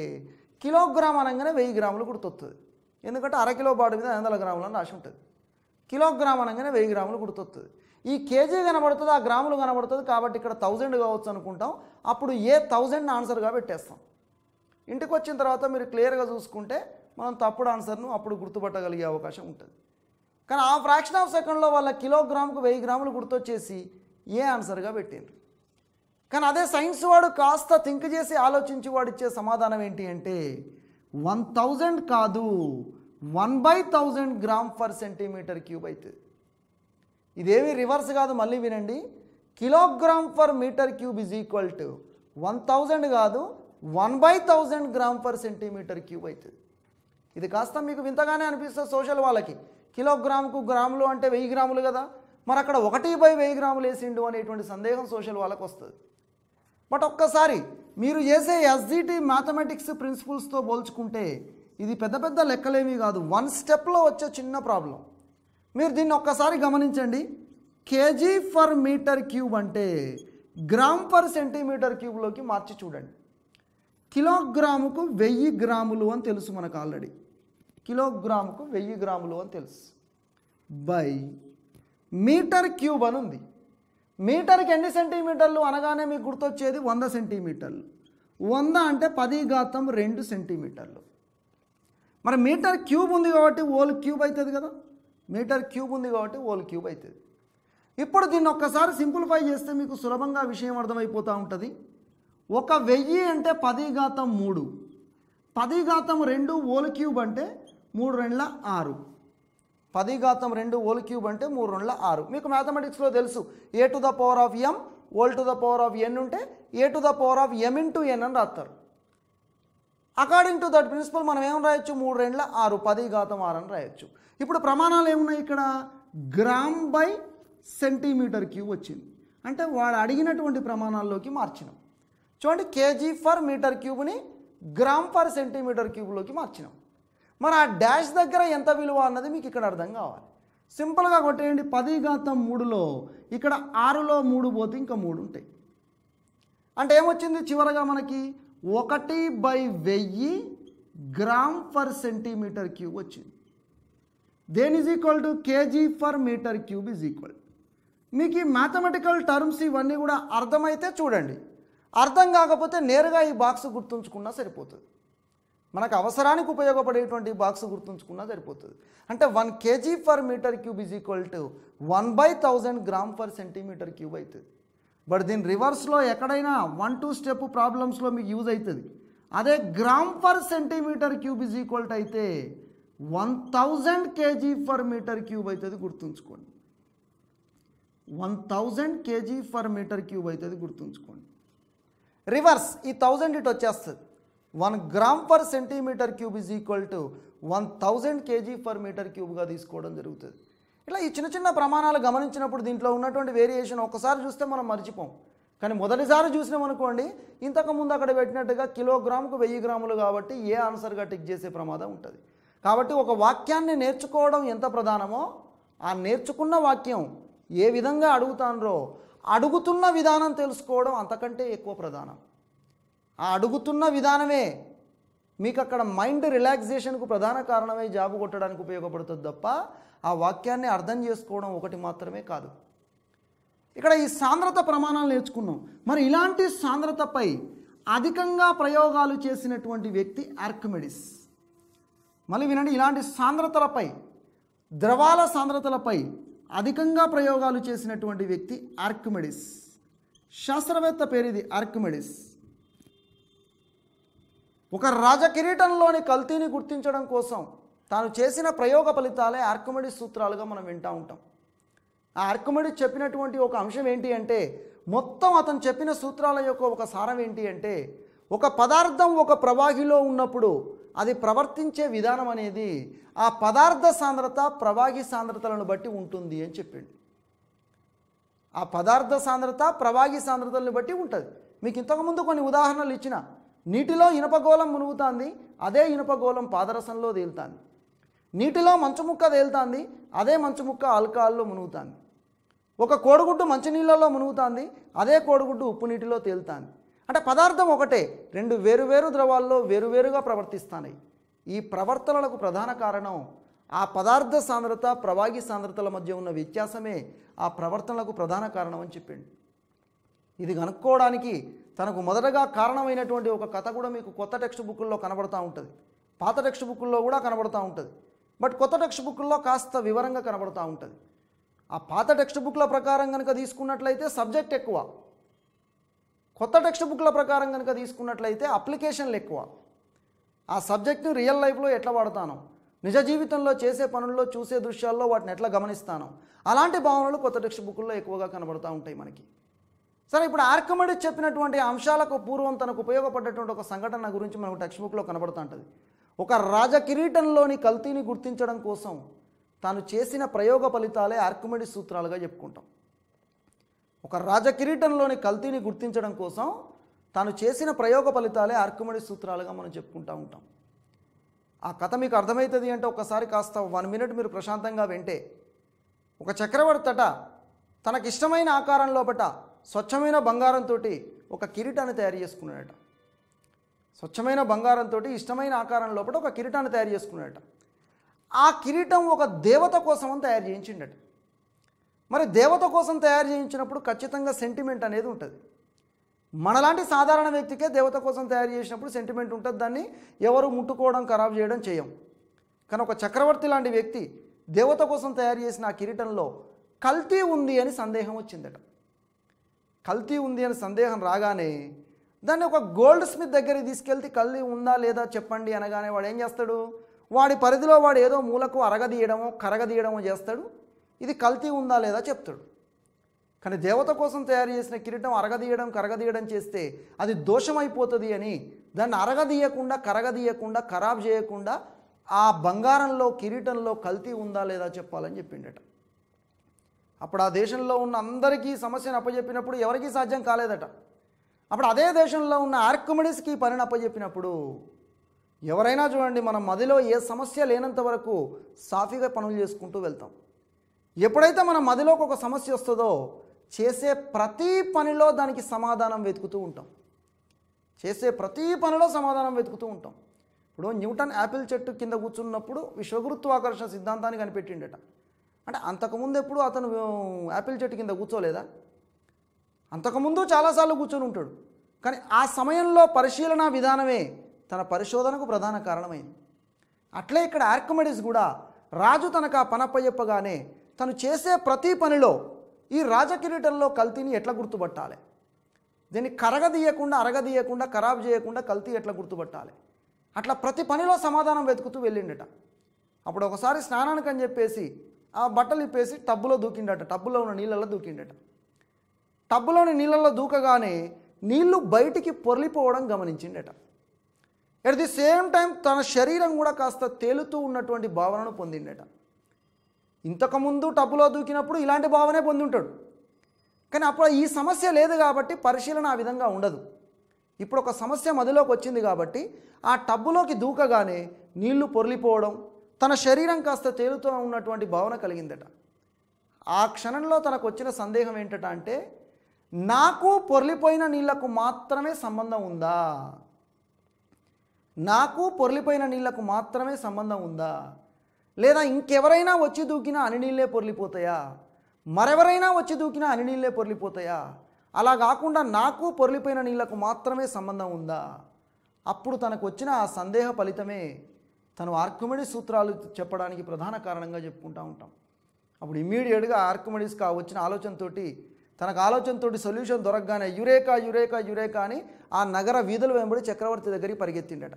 కిలోగ్రామ్ అనగానే వెయ్యి గ్రాములు గుర్తొస్తుంది ఎందుకంటే అరకిలో బాటు మీద వందల గ్రాములు అని రాసి ఉంటుంది కిలోగ్రామ్ అనగానే వెయ్యి గ్రాములు గుర్తొస్తుంది ఈ కేజీ కనబడుతుంది ఆ గ్రాములు కనబడుతుంది కాబట్టి ఇక్కడ థౌజండ్ కావచ్చు అనుకుంటాం అప్పుడు ఏ థౌజండ్ ఆన్సర్గా పెట్టేస్తాం ఇంటికి వచ్చిన తర్వాత మీరు క్లియర్గా చూసుకుంటే మనం తప్పుడు ఆన్సర్ను అప్పుడు గుర్తుపట్టగలిగే అవకాశం ఉంటుంది కానీ ఆ ఫ్రాక్షన్ ఆఫ్ సెకండ్లో వాళ్ళ కిలోగ్రామ్కు వెయ్యి గ్రాములు గుర్తొచ్చేసి ఏ ఆన్సర్గా పెట్టారు కానీ అదే సైన్స్ వాడు కాస్త థింక్ చేసి ఆలోచించి వాడు ఇచ్చే సమాధానం ఏంటి అంటే వన్ థౌజండ్ కాదు one by thousand gram per centimetre cube అవుతుంది ఇదేమి రివర్స్ కాదు మళ్ళీ వినండి kilogram per metre cube is equal to one thousand కాదు one by thousand gram per centimetre cube అవుతుంది ఇది కాస్త మీకు వింతగానే అనిపిస్తుంది సోషల్ వాళ్ళకి కిలోగ్రాముకు గ్రాములు అంటే వెయ్యి గ్రాములు కదా మరి అక్కడ ఒకటి బై వెయ్యి గ్రాములు వేసిండు అనేటువంటి సందేహం సోషల్ వాళ్ళకు వస్తుంది బట్ ఒక్కసారి మీరు చేసే ఎస్జిటి మ్యాథమెటిక్స్ ప్రిన్సిపల్స్తో పోల్చుకుంటే ఇది పెద్ద పెద్ద లెక్కలేమీ కాదు వన్ స్టెప్లో వచ్చే చిన్న ప్రాబ్లం మీరు దీన్ని ఒక్కసారి గమనించండి కేజీ ఫర్ మీటర్ క్యూబ్ అంటే గ్రామ్ పర్ సెంటీమీటర్ క్యూబ్లోకి మార్చి చూడండి కిలోగ్రాముకు వెయ్యి గ్రాములు అని తెలుసు మనకు ఆల్రెడీ కిలోగ్రాముకు వెయ్యి గ్రాములు అని తెలుసు బై మీటర్ క్యూబ్ అని ఉంది మీటర్కి ఎన్ని సెంటీమీటర్లు అనగానే మీకు గుర్తొచ్చేది వంద సెంటీమీటర్లు వంద అంటే పది ఘాతం రెండు సెంటీమీటర్లు మరి మీటర్ క్యూబ్ ఉంది కాబట్టి ఓల్ క్యూబ్ అవుతుంది కదా మీటర్ క్యూబ్ ఉంది కాబట్టి ఓల్ క్యూబ్ అవుతుంది ఇప్పుడు దీన్ని ఒక్కసారి సింప్లిఫై చేస్తే మీకు సులభంగా విషయం అర్థమైపోతూ ఉంటుంది ఒక వెయ్యి అంటే పది ఘాతం మూడు పది ఘాతం రెండు ఓల్ క్యూబ్ అంటే మూడు రెండుల ఆరు పది ఘాతం రెండు ఓల్ క్యూబ్ అంటే మూడు రెండుల ఆరు మీకు మ్యాథమెటిక్స్లో తెలుసు A to the power of M whole to the power of N ఉంటే A to the power of M into N అని రాస్తారు అకార్డింగ్ టు దట్ ప్రిన్సిపల్ మనం ఏం రాయొచ్చు మూడు రెండుల ఆరు పది ఘాతం ఆరు అని రాయొచ్చు ఇప్పుడు ప్రమాణాలు ఏమున్నాయి ఇక్కడ గ్రామ్ బై సెంటీమీటర్ క్యూబ్ వచ్చింది అంటే వాడు అడిగినటువంటి ప్రమాణాల్లోకి మార్చినాం చూడండి కేజీ ఫర్ మీటర్ క్యూబ్ని గ్రామ్ ఫర్ సెంటీమీటర్ క్యూబ్లోకి మార్చినాం మరి ఆ డాష్ దగ్గర ఎంత విలువ అన్నది మీకు ఇక్కడ అర్థం కావాలి సింపుల్గా కొట్టేయండి పది ఘాతం మూడులో ఇక్కడ ఆరులో మూడు పోతే ఇంకా మూడు ఉంటాయి అంటే ఏమొచ్చింది చివరగా మనకి ఒకటి బై వెయ్యి గ్రామ్ పర్ సెంటీమీటర్ క్యూబ్ వచ్చింది దేని is equal to KG per metre cube is equal మీకు ఈ మ్యాథమెటికల్ టర్మ్స్ ఇవన్నీ కూడా అర్థమైతే చూడండి అర్థం కాకపోతే నేరుగా ఈ బాక్స్ గుర్తుంచుకున్నా సరిపోతుంది మనకు అవసరానికి ఉపయోగపడేటువంటి బాక్స్ గుర్తుంచుకున్నా సరిపోతుంది అంటే one KG per metre cube is equal to one by thousand gram per centimetre cube అవుతుంది బట్ దీని రివర్స్లో ఎక్కడైనా వన్ టూ స్టెప్ ప్రాబ్లమ్స్లో మీకు యూజ్ అవుతుంది అదే gram per centimetre cube is equal to అయితే one thousand KG per metre cube అవుతుంది గుర్తుంచుకోండి one thousand KG per metre cube అవుతుంది గుర్తుంచుకోండి రివర్స్ ఈ థౌజండ్ ఇటు వచ్చేస్తుంది one gram per centimetre cube is equal to one thousand KG per metre క్యూబ్గా తీసుకోవడం జరుగుతుంది ఇట్లా ఈ చిన్న చిన్న ప్రమాణాలు గమనించినప్పుడు దీంట్లో ఉన్నటువంటి వేరియేషన్ ఒకసారి చూస్తే మనం మర్చిపోం కానీ మొదటిసారి చూసినాం అనుకోండి ఇంతకుముందు అక్కడ పెట్టినట్టుగా కిలోగ్రాముకు వెయ్యి గ్రాములు కాబట్టి ఏ ఆన్సర్గా టిక్ చేసే ప్రమాదం ఉంటుంది కాబట్టి ఒక వాక్యాన్ని నేర్చుకోవడం ఎంత ప్రధానమో ఆ నేర్చుకున్న వాక్యం ఏ విధంగా అడుగుతానో అడుగుతున్న విధానం తెలుసుకోవడం అంతకంటే ఎక్కువ ప్రధానం ఆ అడుగుతున్న విధానమే మీకు అక్కడ మైండ్ రిలాక్సేషన్కు ప్రధాన కారణమై జాబు కొట్టడానికి ఉపయోగపడుతుంది తప్ప ఆ వాక్యాన్ని అర్థం చేసుకోవడం ఒకటి మాత్రమే కాదు ఇక్కడ ఈ సాంద్రత ప్రమాణాలు నేర్చుకున్నాం మరి ఇలాంటి సాంద్రతపై అధికంగా ప్రయోగాలు చేసినటువంటి వ్యక్తి ఆర్కిమెడిస్ మళ్ళీ వినండి ఇలాంటి సాంద్రతలపై ద్రవాల సాంద్రతలపై అధికంగా ప్రయోగాలు చేసినటువంటి వ్యక్తి ఆర్కిమెడిస్ శాస్త్రవేత్త పేరు ఇది ఆర్కిమెడిస్ ఒక రాజకిరీటంలోని కల్తీని గుర్తించడం కోసం తాను చేసిన ప్రయోగ ఫలితాలే ఆర్కమిడి సూత్రాలుగా మనం వింటూ ఉంటాం ఆ ఆర్కమిడి చెప్పినటువంటి ఒక అంశం ఏంటి అంటే మొత్తం అతను చెప్పిన సూత్రాల యొక్క ఒక సారం ఏంటి అంటే ఒక పదార్థం ఒక ప్రవాహిలో ఉన్నప్పుడు అది ప్రవర్తించే విధానం అనేది ఆ పదార్థ సాంద్రత ప్రవాహి సాంద్రతలను బట్టి ఉంటుంది అని చెప్పిండు ఆ పదార్థ సాంద్రత ప్రవాహి సాంద్రతలను బట్టి ఉంటుంది మీకు ఇంతకుముందు కొన్ని ఉదాహరణలు ఇచ్చిన నీటిలో ఇనుపగోళం మునుగుతుంది అదే ఇనుపగోళం పాదరసంలో తేలుతుంది నీటిలో మంచుముక్క తేలుతుంది అదే మంచుముక్క ఆల్కహాల్లో మునుగుతుంది ఒక కోడిగుడ్డు మంచినీళ్ళలో మునుగుతుంది అదే కోడిగుడ్డు ఉప్పు నీటిలో తేలుతుంది అంటే పదార్థం ఒకటే రెండు వేరువేరు ద్రవాల్లో వేరువేరుగా ప్రవర్తిస్తున్నాయి ఈ ప్రవర్తనలకు ప్రధాన కారణం ఆ పదార్థ సాంద్రత ప్రవాహి సాంద్రతల మధ్య ఉన్న వ్యత్యాసమే ఆ ప్రవర్తనలకు ప్రధాన కారణం అని చెప్పిండు ఇది కనుక్కోవడానికి తనకు మొదటగా కారణమైనటువంటి ఒక కథ కూడా మీకు కొత్త టెక్స్ట్ బుక్కుల్లో కనబడుతూ ఉంటుంది పాత టెక్స్ట్ బుక్కుల్లో కూడా కనబడుతూ ఉంటుంది బట్ కొత్త టెక్స్ట్ బుక్కుల్లో కాస్త వివరంగా కనబడుతూ ఉంటుంది ఆ పాత టెక్స్ట్ బుక్ల ప్రకారం కనుక తీసుకున్నట్లయితే సబ్జెక్ట్ ఎక్కువ కొత్త టెక్స్ట్ బుక్ల ప్రకారం కనుక తీసుకున్నట్లయితే అప్లికేషన్లు ఎక్కువ ఆ సబ్జెక్ట్ని రియల్ లైఫ్లో ఎట్లా వాడతాను నిజ జీవితంలో చేసే పనుల్లో చూసే దృశ్యాల్లో వాటిని ఎట్లా గమనిస్తాను అలాంటి భావనలు కొత్త టెక్స్ట్ బుక్ల్లో ఎక్కువగా కనబడుతూ ఉంటాయి మనకి సరే ఇప్పుడు ఆర్కమెడిస్ చెప్పినటువంటి అంశాలకు పూర్వం తనకు ఉపయోగపడ్డటువంటి ఒక సంఘటన గురించి మనకు టెక్స్ట్ బుక్లో కనబడుతుంటుంది ఒక రాజకిరీటంలోని కల్తీని గుర్తించడం కోసం తాను చేసిన ప్రయోగ ఫలితాలే ఆర్కిమెడిస్ సూత్రాలుగా చెప్పుకుంటాం ఒక రాజకిరీటంలోని కల్తీని గుర్తించడం కోసం తాను చేసిన ప్రయోగ ఫలితాలే ఆర్కిమెడిస్ సూత్రాలుగా మనం చెప్పుకుంటూ ఉంటాం ఆ కథ మీకు అర్థమవుతుంది అంటే ఒకసారి కాస్త వన్ మినిట్ మీరు ప్రశాంతంగా వింటే ఒక చక్రవర్తట అట తనకిష్టమైన ఆకారంలో స్వచ్ఛమైన బంగారంతో ఒక కిరీటాన్ని తయారు చేసుకున్నాడట స్వచ్ఛమైన బంగారంతో ఇష్టమైన ఆకారం లోపల ఒక కిరీటాన్ని తయారు చేసుకున్నాడట ఆ కిరీటం ఒక దేవత కోసం అని తయారు చేయించిండట మరి దేవత కోసం తయారు చేయించినప్పుడు ఖచ్చితంగా సెంటిమెంట్ అనేది ఉంటుంది మనలాంటి సాధారణ వ్యక్తికే దేవత కోసం తయారు చేసినప్పుడు సెంటిమెంట్ ఉంటుంది దాన్ని ఎవరు ముట్టుకోవడం ఖరాబ్ చేయడం చేయం కానీ ఒక చక్రవర్తి లాంటి వ్యక్తి దేవత కోసం తయారు చేసిన ఆ కిరీటంలో కల్తీ ఉంది అని సందేహం వచ్చిందట కల్తీ ఉంది అని సందేహం రాగానే దాన్ని ఒక గోల్డ్ స్మిత్ దగ్గరికి తీసుకెళ్తే కల్తీ ఉందా లేదా చెప్పండి అనగానే వాడు ఏం చేస్తాడు వాడి పరిధిలో వాడు ఏదో మూలకు అరగదీయడమో కరగదీయడమో చేస్తాడు ఇది కల్తీ ఉందా లేదా చెప్తాడు కానీ దేవత కోసం తయారు చేసిన కిరీటం అరగదీయడం కరగదీయడం చేస్తే అది దోషమైపోతుంది అని దాన్ని అరగదీయకుండా కరగదీయకుండా ఖరాబ్ చేయకుండా ఆ బంగారంలో కిరీటంలో కల్తీ ఉందా లేదా చెప్పాలని చెప్పిండట అప్పుడు ఆ దేశంలో ఉన్న అందరికీ సమస్యను అప్పచెప్పినప్పుడు ఎవరికీ సాధ్యం కాలేదట అప్పుడు అదే దేశంలో ఉన్న ఆర్కుమిడిస్కి పనిని అప్పచెప్పినప్పుడు ఎవరైనా చూడండి మనం మదిలో ఏ సమస్య లేనంత వరకు సాఫీగా పనులు చేసుకుంటూ వెళ్తాం ఎప్పుడైతే మన మదిలోకి ఒక సమస్య వస్తుందో చేసే ప్రతి పనిలో దానికి సమాధానం వెతుకుతూ ఉంటాం చేసే ప్రతి పనిలో సమాధానం వెతుకుతూ ఉంటాం ఇప్పుడు న్యూటన్ యాపిల్ చెట్టు కింద కూర్చున్నప్పుడు విశ్వగురుత్వాకర్షణ సిద్ధాంతాన్ని కనిపెట్టిండట అంటే అంతకుముందు ఎప్పుడు అతను యాపిల్ చెట్టు కింద కూర్చోలేదా అంతకుముందు చాలాసార్లు కూర్చొని ఉంటాడు కానీ ఆ సమయంలో పరిశీలన విధానమే తన పరిశోధనకు ప్రధాన కారణమైంది అట్లే ఇక్కడ ఆర్కమెడిస్ కూడా రాజు తనకు ఆ పనప్పయ్యప్పగానే తను చేసే ప్రతి పనిలో ఈ రాజకిరీటంలో కల్తీని ఎట్లా గుర్తుపట్టాలి దీన్ని కరగదీయకుండా అరగదీయకుండా ఖరాబ్ చేయకుండా కల్తీ ఎట్లా గుర్తుపట్టాలి అట్లా ప్రతి పనిలో సమాధానం వెతుకుతూ వెళ్ళిండట అప్పుడు ఒకసారి స్నానానికి అని చెప్పేసి ఆ బట్టలు ఇప్పేసి టబ్బులో దూకిండట టబ్బులో ఉన్న నీళ్ళల్లో దూకిండట టబ్బులోని నీళ్ళల్లో దూకగానే నీళ్లు బయటికి పొర్లిపోవడం గమనించిండట ఎట్ ది సేమ్ టైం తన శరీరం కూడా కాస్త తేలుతూ ఉన్నటువంటి భావనను పొందిండట ఇంతకుముందు టబ్బులో దూకినప్పుడు ఇలాంటి భావనే పొంది ఉంటాడు కానీ అప్పుడు ఈ సమస్య లేదు కాబట్టి పరిశీలన ఆ విధంగా ఉండదు ఇప్పుడు ఒక సమస్య మదిలోకి వచ్చింది కాబట్టి ఆ టబ్బులోకి దూకగానే నీళ్లు పొర్లిపోవడం తన శరీరం కాస్త తేలుతూ ఉన్నటువంటి భావన కలిగిందట ఆ క్షణంలో తనకు వచ్చిన సందేహం ఏంటట అంటే నాకు పొర్లిపోయిన నీళ్లకు మాత్రమే సంబంధం ఉందా నాకు పొర్లిపోయిన నీళ్లకు మాత్రమే సంబంధం ఉందా లేదా ఇంకెవరైనా వచ్చి దూకినా అని నీళ్ళే పొర్లిపోతాయా మరెవరైనా వచ్చి దూకినా అని నీళ్ళే పొర్లిపోతాయా అలా కాకుండా నాకు పొర్లిపోయిన నీళ్లకు మాత్రమే సంబంధం ఉందా అప్పుడు తనకు వచ్చిన ఆ సందేహ ఫలితమే తను ఆర్కిమెడీస్ సూత్రాలు చెప్పడానికి ప్రధాన కారణంగా చెప్పుకుంటూ ఉంటాం అప్పుడు ఇమ్మీడియట్గా ఆర్కమెడీస్కి వచ్చిన ఆలోచనతోటి తనకు ఆలోచనతో సొల్యూషన్ దొరకగానే యురేకా యురేకా యురేకా అని ఆ నగర వీధులు వెంబడి చక్రవర్తి దగ్గరికి పరిగెత్తిండట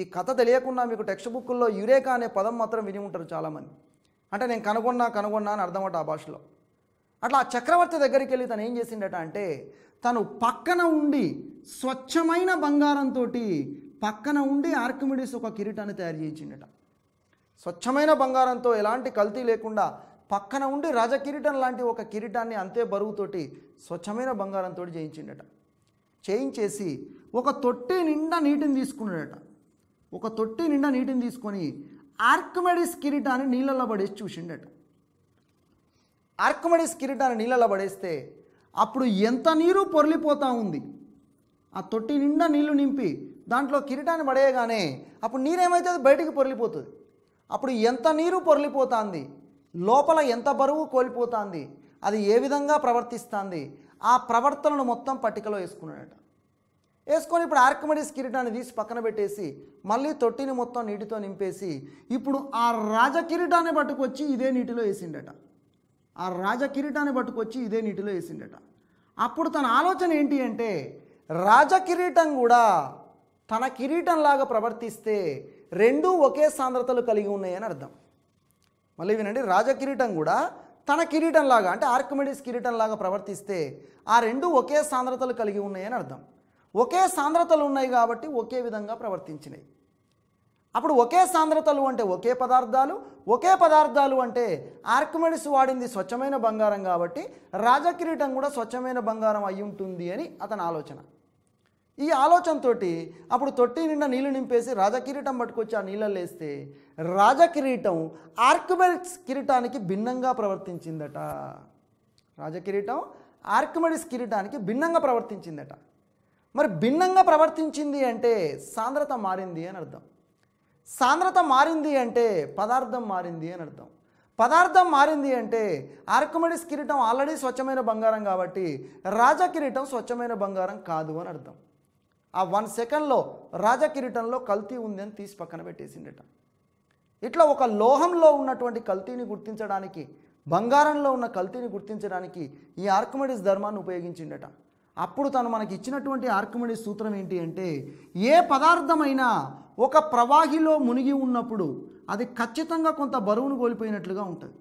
ఈ కథ తెలియకుండా మీకు టెక్స్ట్ బుక్కుల్లో యురేకా అనే పదం మాత్రం విని ఉంటారు చాలామంది అంటే నేను కనుగొన్నా కనుగొన్నా అని అర్థమట ఆ భాషలో అట్లా ఆ చక్రవర్తి దగ్గరికి వెళ్ళి తను ఏం చేసిండట అంటే తను పక్కన ఉండి స్వచ్ఛమైన బంగారంతో పక్కన ఉండి ఆర్కిమిడిస్ ఒక కిరీటాన్ని తయారు చేయించిండట స్వచ్ఛమైన బంగారంతో ఎలాంటి కల్తీ లేకుండా పక్కన ఉండి రాజకిరీటం లాంటి ఒక కిరీటాన్ని అంతే బరువుతోటి స్వచ్ఛమైన బంగారంతో చేయించిండట చేయించేసి ఒక తొట్టి నిండా నీటిని తీసుకున్నాడట ఒక తొట్టి నిండా నీటిని తీసుకొని ఆర్కిమెడిస్ కిరీటాన్ని నీళ్ళలో పడేసి చూసిండట ఆర్కిమెడిస్ కిరీటాన్ని నీళ్ళలో పడేస్తే అప్పుడు ఎంత నీరు పొరలిపోతూ ఉంది ఆ తొట్టి నిండా నీళ్లు నింపి దాంట్లో కిరీటాన్ని పడేయగానే అప్పుడు నీరేమైతే అది బయటికి పొరిలిపోతుంది అప్పుడు ఎంత నీరు పొరిలిపోతుంది లోపల ఎంత బరువు కోల్పోతుంది అది ఏ విధంగా ప్రవర్తిస్తుంది ఆ ప్రవర్తనను మొత్తం పట్టికలో వేసుకున్నాడట వేసుకొని ఇప్పుడు ఆర్కమడీస్ కిరీటాన్ని తీసి పక్కన పెట్టేసి మళ్ళీ తొట్టిని మొత్తం నీటితో నింపేసి ఇప్పుడు ఆ రాజ కిరీటాన్ని పట్టుకొచ్చి ఇదే నీటిలో వేసిండట ఆ రాజ కిరీటాన్ని పట్టుకొచ్చి ఇదే నీటిలో వేసిండట అప్పుడు తన ఆలోచన ఏంటి అంటే రాజ కిరీటం కూడా తన కిరీటంలాగా ప్రవర్తిస్తే రెండూ ఒకే సాంద్రతలు కలిగి ఉన్నాయని అర్థం మళ్ళీ వినండి రాజకిరీటం కూడా తన కిరీటంలాగా అంటే ఆర్కిమెడిస్ కిరీటంలాగా ప్రవర్తిస్తే ఆ రెండు ఒకే సాంద్రతలు కలిగి ఉన్నాయని అర్థం ఒకే సాంద్రతలు ఉన్నాయి కాబట్టి ఒకే విధంగా ప్రవర్తించినాయి అప్పుడు ఒకే సాంద్రతలు అంటే ఒకే పదార్థాలు ఒకే పదార్థాలు అంటే ఆర్కిమెడిస్ వాడింది స్వచ్ఛమైన బంగారం కాబట్టి రాజకిరీటం కూడా స్వచ్ఛమైన బంగారం అయి ఉంటుంది అని అతని ఆలోచన ఈ ఆలోచనతోటి అప్పుడు తొట్టి నిండా నీళ్లు నింపేసి రాజకిరీటం పట్టుకొచ్చి ఆ నీళ్ళల్లో వేస్తే రాజకిరీటం ఆర్కమెడిస్ కిరీటానికి భిన్నంగా ప్రవర్తించిందట రాజకిరీటం ఆర్కమెడిస్ కిరీటానికి భిన్నంగా ప్రవర్తించిందట మరి భిన్నంగా ప్రవర్తించింది అంటే సాంద్రత మారింది అని అర్థం సాంద్రత మారింది అంటే పదార్థం మారింది అని అర్థం పదార్థం మారింది అంటే ఆర్కమెడిస్ కిరీటం ఆల్రెడీ స్వచ్ఛమైన బంగారం కాబట్టి రాజకిరీటం స్వచ్ఛమైన బంగారం కాదు అని అర్థం ఆ వన్ సెకండ్లో రాజకిరీటంలో కల్తీ ఉందని తీసి పక్కన పెట్టేసిండట ఇట్లా ఒక లోహంలో ఉన్నటువంటి కల్తీని గుర్తించడానికి బంగారంలో ఉన్న కల్తీని గుర్తించడానికి ఈ ఆర్కమెడిస్ ధర్మాన్ని ఉపయోగించిండట అప్పుడు తను మనకి ఇచ్చినటువంటి ఆర్కమెడిస్ సూత్రం ఏంటి అంటే ఏ పదార్థమైనా ఒక ప్రవాహిలో మునిగి ఉన్నప్పుడు అది ఖచ్చితంగా కొంత బరువును కోల్పోయినట్లుగా ఉంటుంది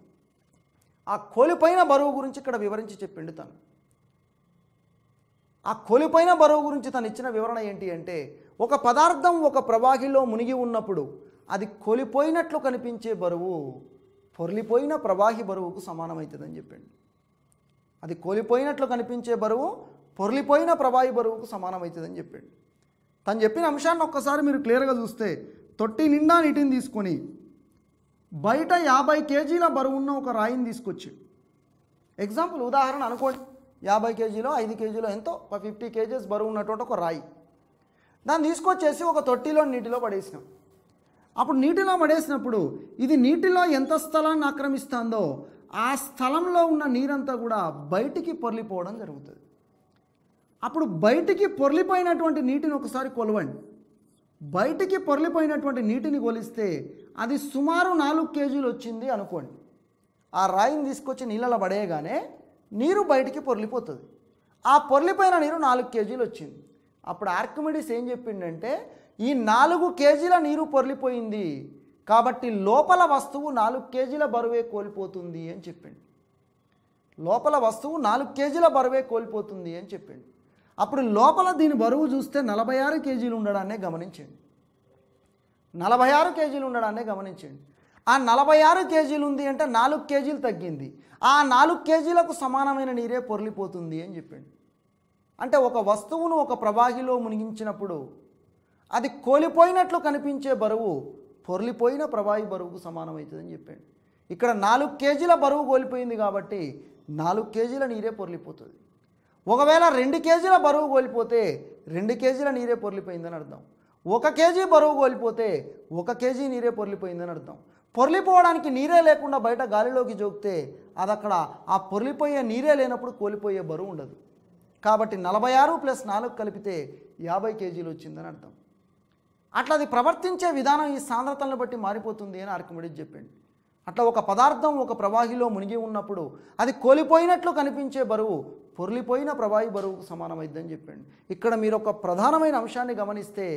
ఆ కోల్పోయిన బరువు గురించి ఇక్కడ వివరించి చెప్పిండు తను ఆ కొలిపైన బరువు గురించి తను ఇచ్చిన వివరణ ఏంటి అంటే ఒక పదార్థం ఒక ప్రవాహిలో మునిగి ఉన్నప్పుడు అది కొలిపోయినట్లు కనిపించే బరువు పొర్లిపోయిన ప్రవాహి బరువుకు సమానమవుతుందని చెప్పండి అది కోలిపోయినట్లు కనిపించే బరువు పొర్లిపోయిన ప్రవాహి బరువుకు సమానమవుతుందని చెప్పాడు తను చెప్పిన అంశాన్ని ఒక్కసారి మీరు క్లియర్గా చూస్తే తొట్టి నిండా నీటిని తీసుకొని బయట యాభై కేజీల బరువున్న ఒక రాయిని తీసుకొచ్చి ఎగ్జాంపుల్ ఉదాహరణ అనుకోండి యాభై కేజీలో ఐదు కేజీలో ఎంతో ఒక ఫిఫ్టీ కేజీస్ బరువు ఉన్నటువంటి ఒక రాయి దాన్ని తీసుకొచ్చేసి ఒక తొట్టిలో నీటిలో పడేసినాం అప్పుడు నీటిలో పడేసినప్పుడు ఇది నీటిలో ఎంత స్థలాన్ని ఆక్రమిస్తుందో ఆ స్థలంలో ఉన్న నీరంతా కూడా బయటికి పొర్లిపోవడం జరుగుతుంది అప్పుడు బయటికి పొర్లిపోయినటువంటి నీటిని ఒకసారి కొలవండి బయటికి పొర్లిపోయినటువంటి నీటిని కొలిస్తే అది సుమారు నాలుగు కేజీలు వచ్చింది అనుకోండి ఆ రాయిని తీసుకొచ్చి నీళ్ళలో పడేయగానే నీరు బయటికి పొర్లిపోతుంది ఆ పొర్లిపోయిన నీరు నాలుగు కేజీలు వచ్చింది అప్పుడు ఆర్కిమిడిస్ ఏం చెప్పిండంటే ఈ నాలుగు కేజీల నీరు పొర్లిపోయింది కాబట్టి లోపల వస్తువు నాలుగు కేజీల బరువే కోల్పోతుంది అని చెప్పిండు లోపల వస్తువు నాలుగు కేజీల బరువే కోల్పోతుంది అని చెప్పిండు అప్పుడు లోపల దీని బరువు చూస్తే నలభై ఆరు కేజీలు ఉండడాన్నే గమనించండి నలభై ఆరు కేజీలు ఉండడాన్నే గమనించండి ఆ నలభై ఆరు కేజీలు ఉంది అంటే నాలుగు కేజీలు తగ్గింది ఆ నాలుగు కేజీలకు సమానమైన నీరే పొర్లిపోతుంది అని చెప్పాడు అంటే ఒక వస్తువును ఒక ప్రవాహిలో మునిగించినప్పుడు అది కోలిపోయినట్లు కనిపించే బరువు పొర్లిపోయిన ప్రవాహి బరువుకు సమానమవుతుందని చెప్పాడు ఇక్కడ నాలుగు కేజీల బరువు కోల్పోయింది కాబట్టి నాలుగు కేజీల నీరే పొర్లిపోతుంది ఒకవేళ రెండు కేజీల బరువు కోల్పోతే రెండు కేజీల నీరే పొర్లిపోయిందని అర్థం ఒక కేజీ బరువు కోల్పోతే ఒక కేజీ నీరే పొరలిపోయిందని అర్థం పొరలిపోవడానికి నీరే లేకుండా బయట గాలిలోకి జోకితే అది అక్కడ ఆ పొరలిపోయే నీరే లేనప్పుడు కోల్పోయే బరువు ఉండదు కాబట్టి నలభై ఆరు ప్లస్ నాలుగు కలిపితే యాభై కేజీలు వచ్చిందని అర్థం అట్లా అది ప్రవర్తించే విధానం ఈ సాంద్రతలను బట్టి మారిపోతుంది అని ఆర్కిమిడిస్ చెప్పండి అట్లా ఒక పదార్థం ఒక ప్రవాహిలో మునిగి ఉన్నప్పుడు అది కోలిపోయినట్లు కనిపించే బరువు పొర్లిపోయిన ప్రవాహి బరువుకు సమానమైందని చెప్పండి ఇక్కడ మీరు ఒక ప్రధానమైన అంశాన్ని గమనిస్తే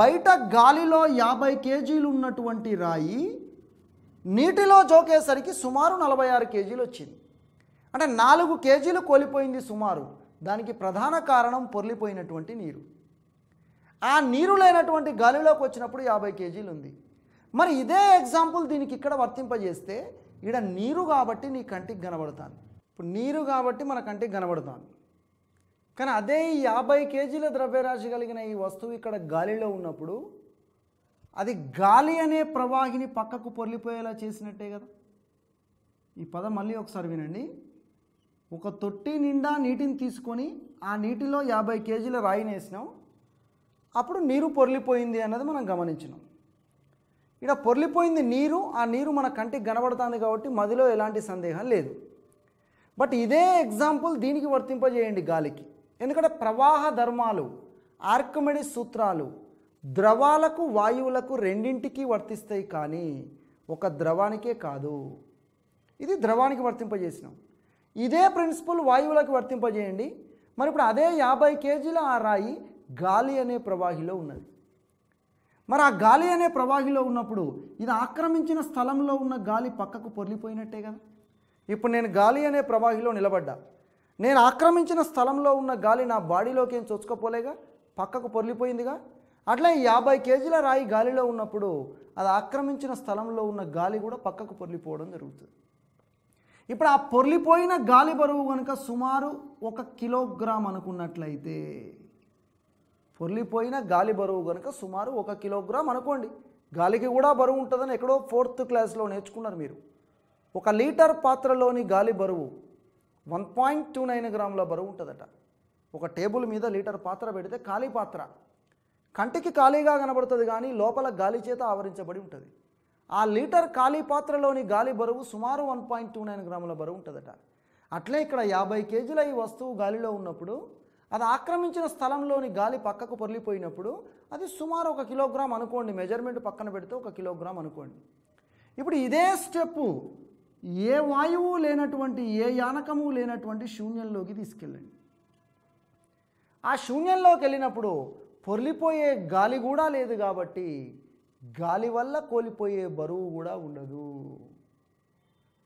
బయట గాలిలో యాభై కేజీలు ఉన్నటువంటి రాయి నీటిలో జోకేసరికి సుమారు నలభై ఆరు కేజీలు వచ్చింది అంటే నాలుగు కేజీలు కోల్పోయింది సుమారు దానికి ప్రధాన కారణం పొర్లిపోయినటువంటి నీరు ఆ నీరు లేనటువంటి గాలిలోకి వచ్చినప్పుడు యాభై కేజీలు ఉంది మరి ఇదే ఎగ్జాంపుల్ దీనికి ఇక్కడ వర్తింపజేస్తే ఇక్కడ నీరు కాబట్టి నీ కంటికి కనబడుతుంది ఇప్పుడు నీరు కాబట్టి మన కంటికి కనబడుతుంది కానీ అదే ఈ యాభై కేజీల ద్రవ్యరాశి కలిగిన ఈ వస్తువు ఇక్కడ గాలిలో ఉన్నప్పుడు అది గాలి అనే ప్రవాహిని పక్కకు పొర్లిపోయేలా చేసినట్టే కదా ఈ పదం మళ్ళీ ఒకసారి వినండి ఒక తొట్టి నిండా నీటిని తీసుకొని ఆ నీటిలో యాభై కేజీల రాయిని వేసినాం అప్పుడు నీరు పొర్లిపోయింది అన్నది మనం గమనించినాం ఇక్కడ పొర్లిపోయింది నీరు ఆ నీరు మన కంటికి కనబడుతుంది కాబట్టి మదిలో ఎలాంటి సందేహం లేదు బట్ ఇదే ఎగ్జాంపుల్ దీనికి వర్తింపజేయండి గాలికి ఎందుకంటే ప్రవాహ ధర్మాలు ఆర్కమెడిస్ సూత్రాలు ద్రవాలకు వాయువులకు రెండింటికి వర్తిస్తాయి కానీ ఒక ద్రవానికే కాదు ఇది ద్రవానికి వర్తింపజేసినాం ఇదే ప్రిన్సిపల్ వాయువులకు వర్తింపజేయండి మరి ఇప్పుడు అదే యాభై కేజీల ఆ రాయి గాలి అనే ప్రవాహిలో ఉన్నది మరి ఆ గాలి అనే ప్రవాహిలో ఉన్నప్పుడు ఇది ఆక్రమించిన స్థలంలో ఉన్న గాలి పక్కకు పొర్లిపోయినట్టే కదా ఇప్పుడు నేను గాలి అనే ప్రవాహిలో నిలబడ్డా నేను ఆక్రమించిన స్థలంలో ఉన్న గాలి నా బాడీలోకి ఏం చొచ్చుకోపోలేగా పక్కకు పొర్లిపోయిందిగా అట్లా ఈ యాభై కేజీల రాయి గాలిలో ఉన్నప్పుడు అది ఆక్రమించిన స్థలంలో ఉన్న గాలి కూడా పక్కకు పొర్లిపోవడం జరుగుతుంది ఇప్పుడు ఆ పొర్లిపోయిన గాలి బరువు కనుక సుమారు ఒక కిలోగ్రామ్ అనుకున్నట్లయితే పొర్లిపోయిన గాలి బరువు కనుక సుమారు ఒక కిలోగ్రామ్ అనుకోండి గాలికి కూడా బరువు ఉంటుందని ఎక్కడో ఫోర్త్ క్లాస్లో నేర్చుకున్నారు మీరు ఒక లీటర్ పాత్రలోని గాలి బరువు వన్ పాయింట్ టూ నైన్ గ్రాముల బరువు ఉంటుందట ఒక టేబుల్ మీద లీటర్ పాత్ర పెడితే ఖాళీ పాత్ర కంటికి ఖాళీగా కనబడుతుంది కానీ లోపల గాలి చేత ఆవరించబడి ఉంటుంది ఆ లీటర్ ఖాళీ పాత్రలోని గాలి బరువు సుమారు వన్ పాయింట్ టూ నైన్ గ్రాముల బరువు ఉంటుందట అట్లే ఇక్కడ యాభై కేజీల ఈ వస్తువు గాలిలో ఉన్నప్పుడు అది ఆక్రమించిన స్థలంలోని గాలి పక్కకు పొర్లిపోయినప్పుడు అది సుమారు ఒక కిలోగ్రామ్ అనుకోండి మెజర్మెంట్ పక్కన పెడితే ఒక కిలోగ్రామ్ అనుకోండి ఇప్పుడు ఇదే స్టెప్పు ఏ వాయువు లేనటువంటి ఏ యానకము లేనటువంటి శూన్యంలోకి తీసుకెళ్ళండి ఆ శూన్యంలోకి వెళ్ళినప్పుడు పొర్లిపోయే గాలి కూడా లేదు కాబట్టి గాలి వల్ల కోల్పోయే బరువు కూడా ఉండదు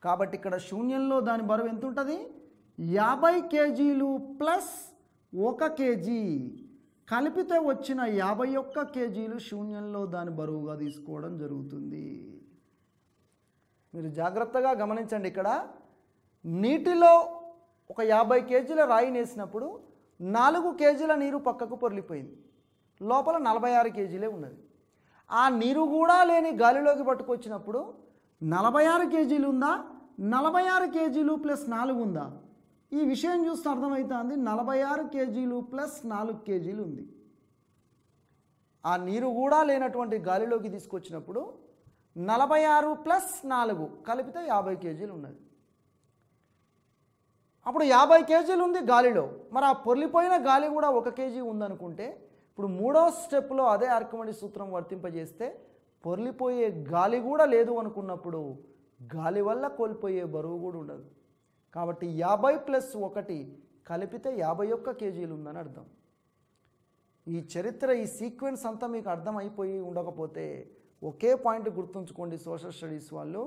కాబట్టి ఇక్కడ శూన్యంలో దాని బరువు ఎంత ఉంటుంది యాభై కేజీలు ప్లస్ ఒక కేజీ కలిపితే వచ్చిన యాభై ఒక్క కేజీలు శూన్యంలో దాని బరువుగా తీసుకోవడం జరుగుతుంది మీరు జాగ్రత్తగా గమనించండి ఇక్కడ నీటిలో ఒక యాభై కేజీల రాయి నేసినప్పుడు నాలుగు కేజీల నీరు పక్కకు పొర్లిపోయింది లోపల నలభై ఆరు కేజీలే ఉన్నది ఆ నీరు కూడా లేని గాలిలోకి పట్టుకొచ్చినప్పుడు నలభై ఆరు కేజీలు ఉందా నలభై ఆరు కేజీలు ప్లస్ నాలుగు ఉందా ఈ విషయం చూస్తే అర్థమవుతుంది నలభై ఆరు కేజీలు ప్లస్ నాలుగు కేజీలు ఉంది ఆ నీరు కూడా లేనటువంటి గాలిలోకి తీసుకొచ్చినప్పుడు నలభై ఆరు ప్లస్ నాలుగు కలిపితే యాభై కేజీలు ఉన్నది అప్పుడు యాభై కేజీలు ఉంది గాలిలో మరి ఆ పొర్లిపోయిన గాలి కూడా ఒక కేజీ ఉందనుకుంటే ఇప్పుడు మూడో స్టెప్లో అదే అర్కమణి సూత్రం వర్తింపజేస్తే పొర్లిపోయే గాలి కూడా లేదు అనుకున్నప్పుడు గాలి వల్ల కోల్పోయే బరువు కూడా ఉండదు కాబట్టి యాభై ప్లస్ ఒకటి కలిపితే యాభై ఒక్క కేజీలు ఉందని అర్థం ఈ చరిత్ర ఈ సీక్వెన్స్ అంతా మీకు అర్థమైపోయి ఉండకపోతే ఒకే పాయింట్ గుర్తుంచుకోండి సోషల్ స్టడీస్ వాళ్ళు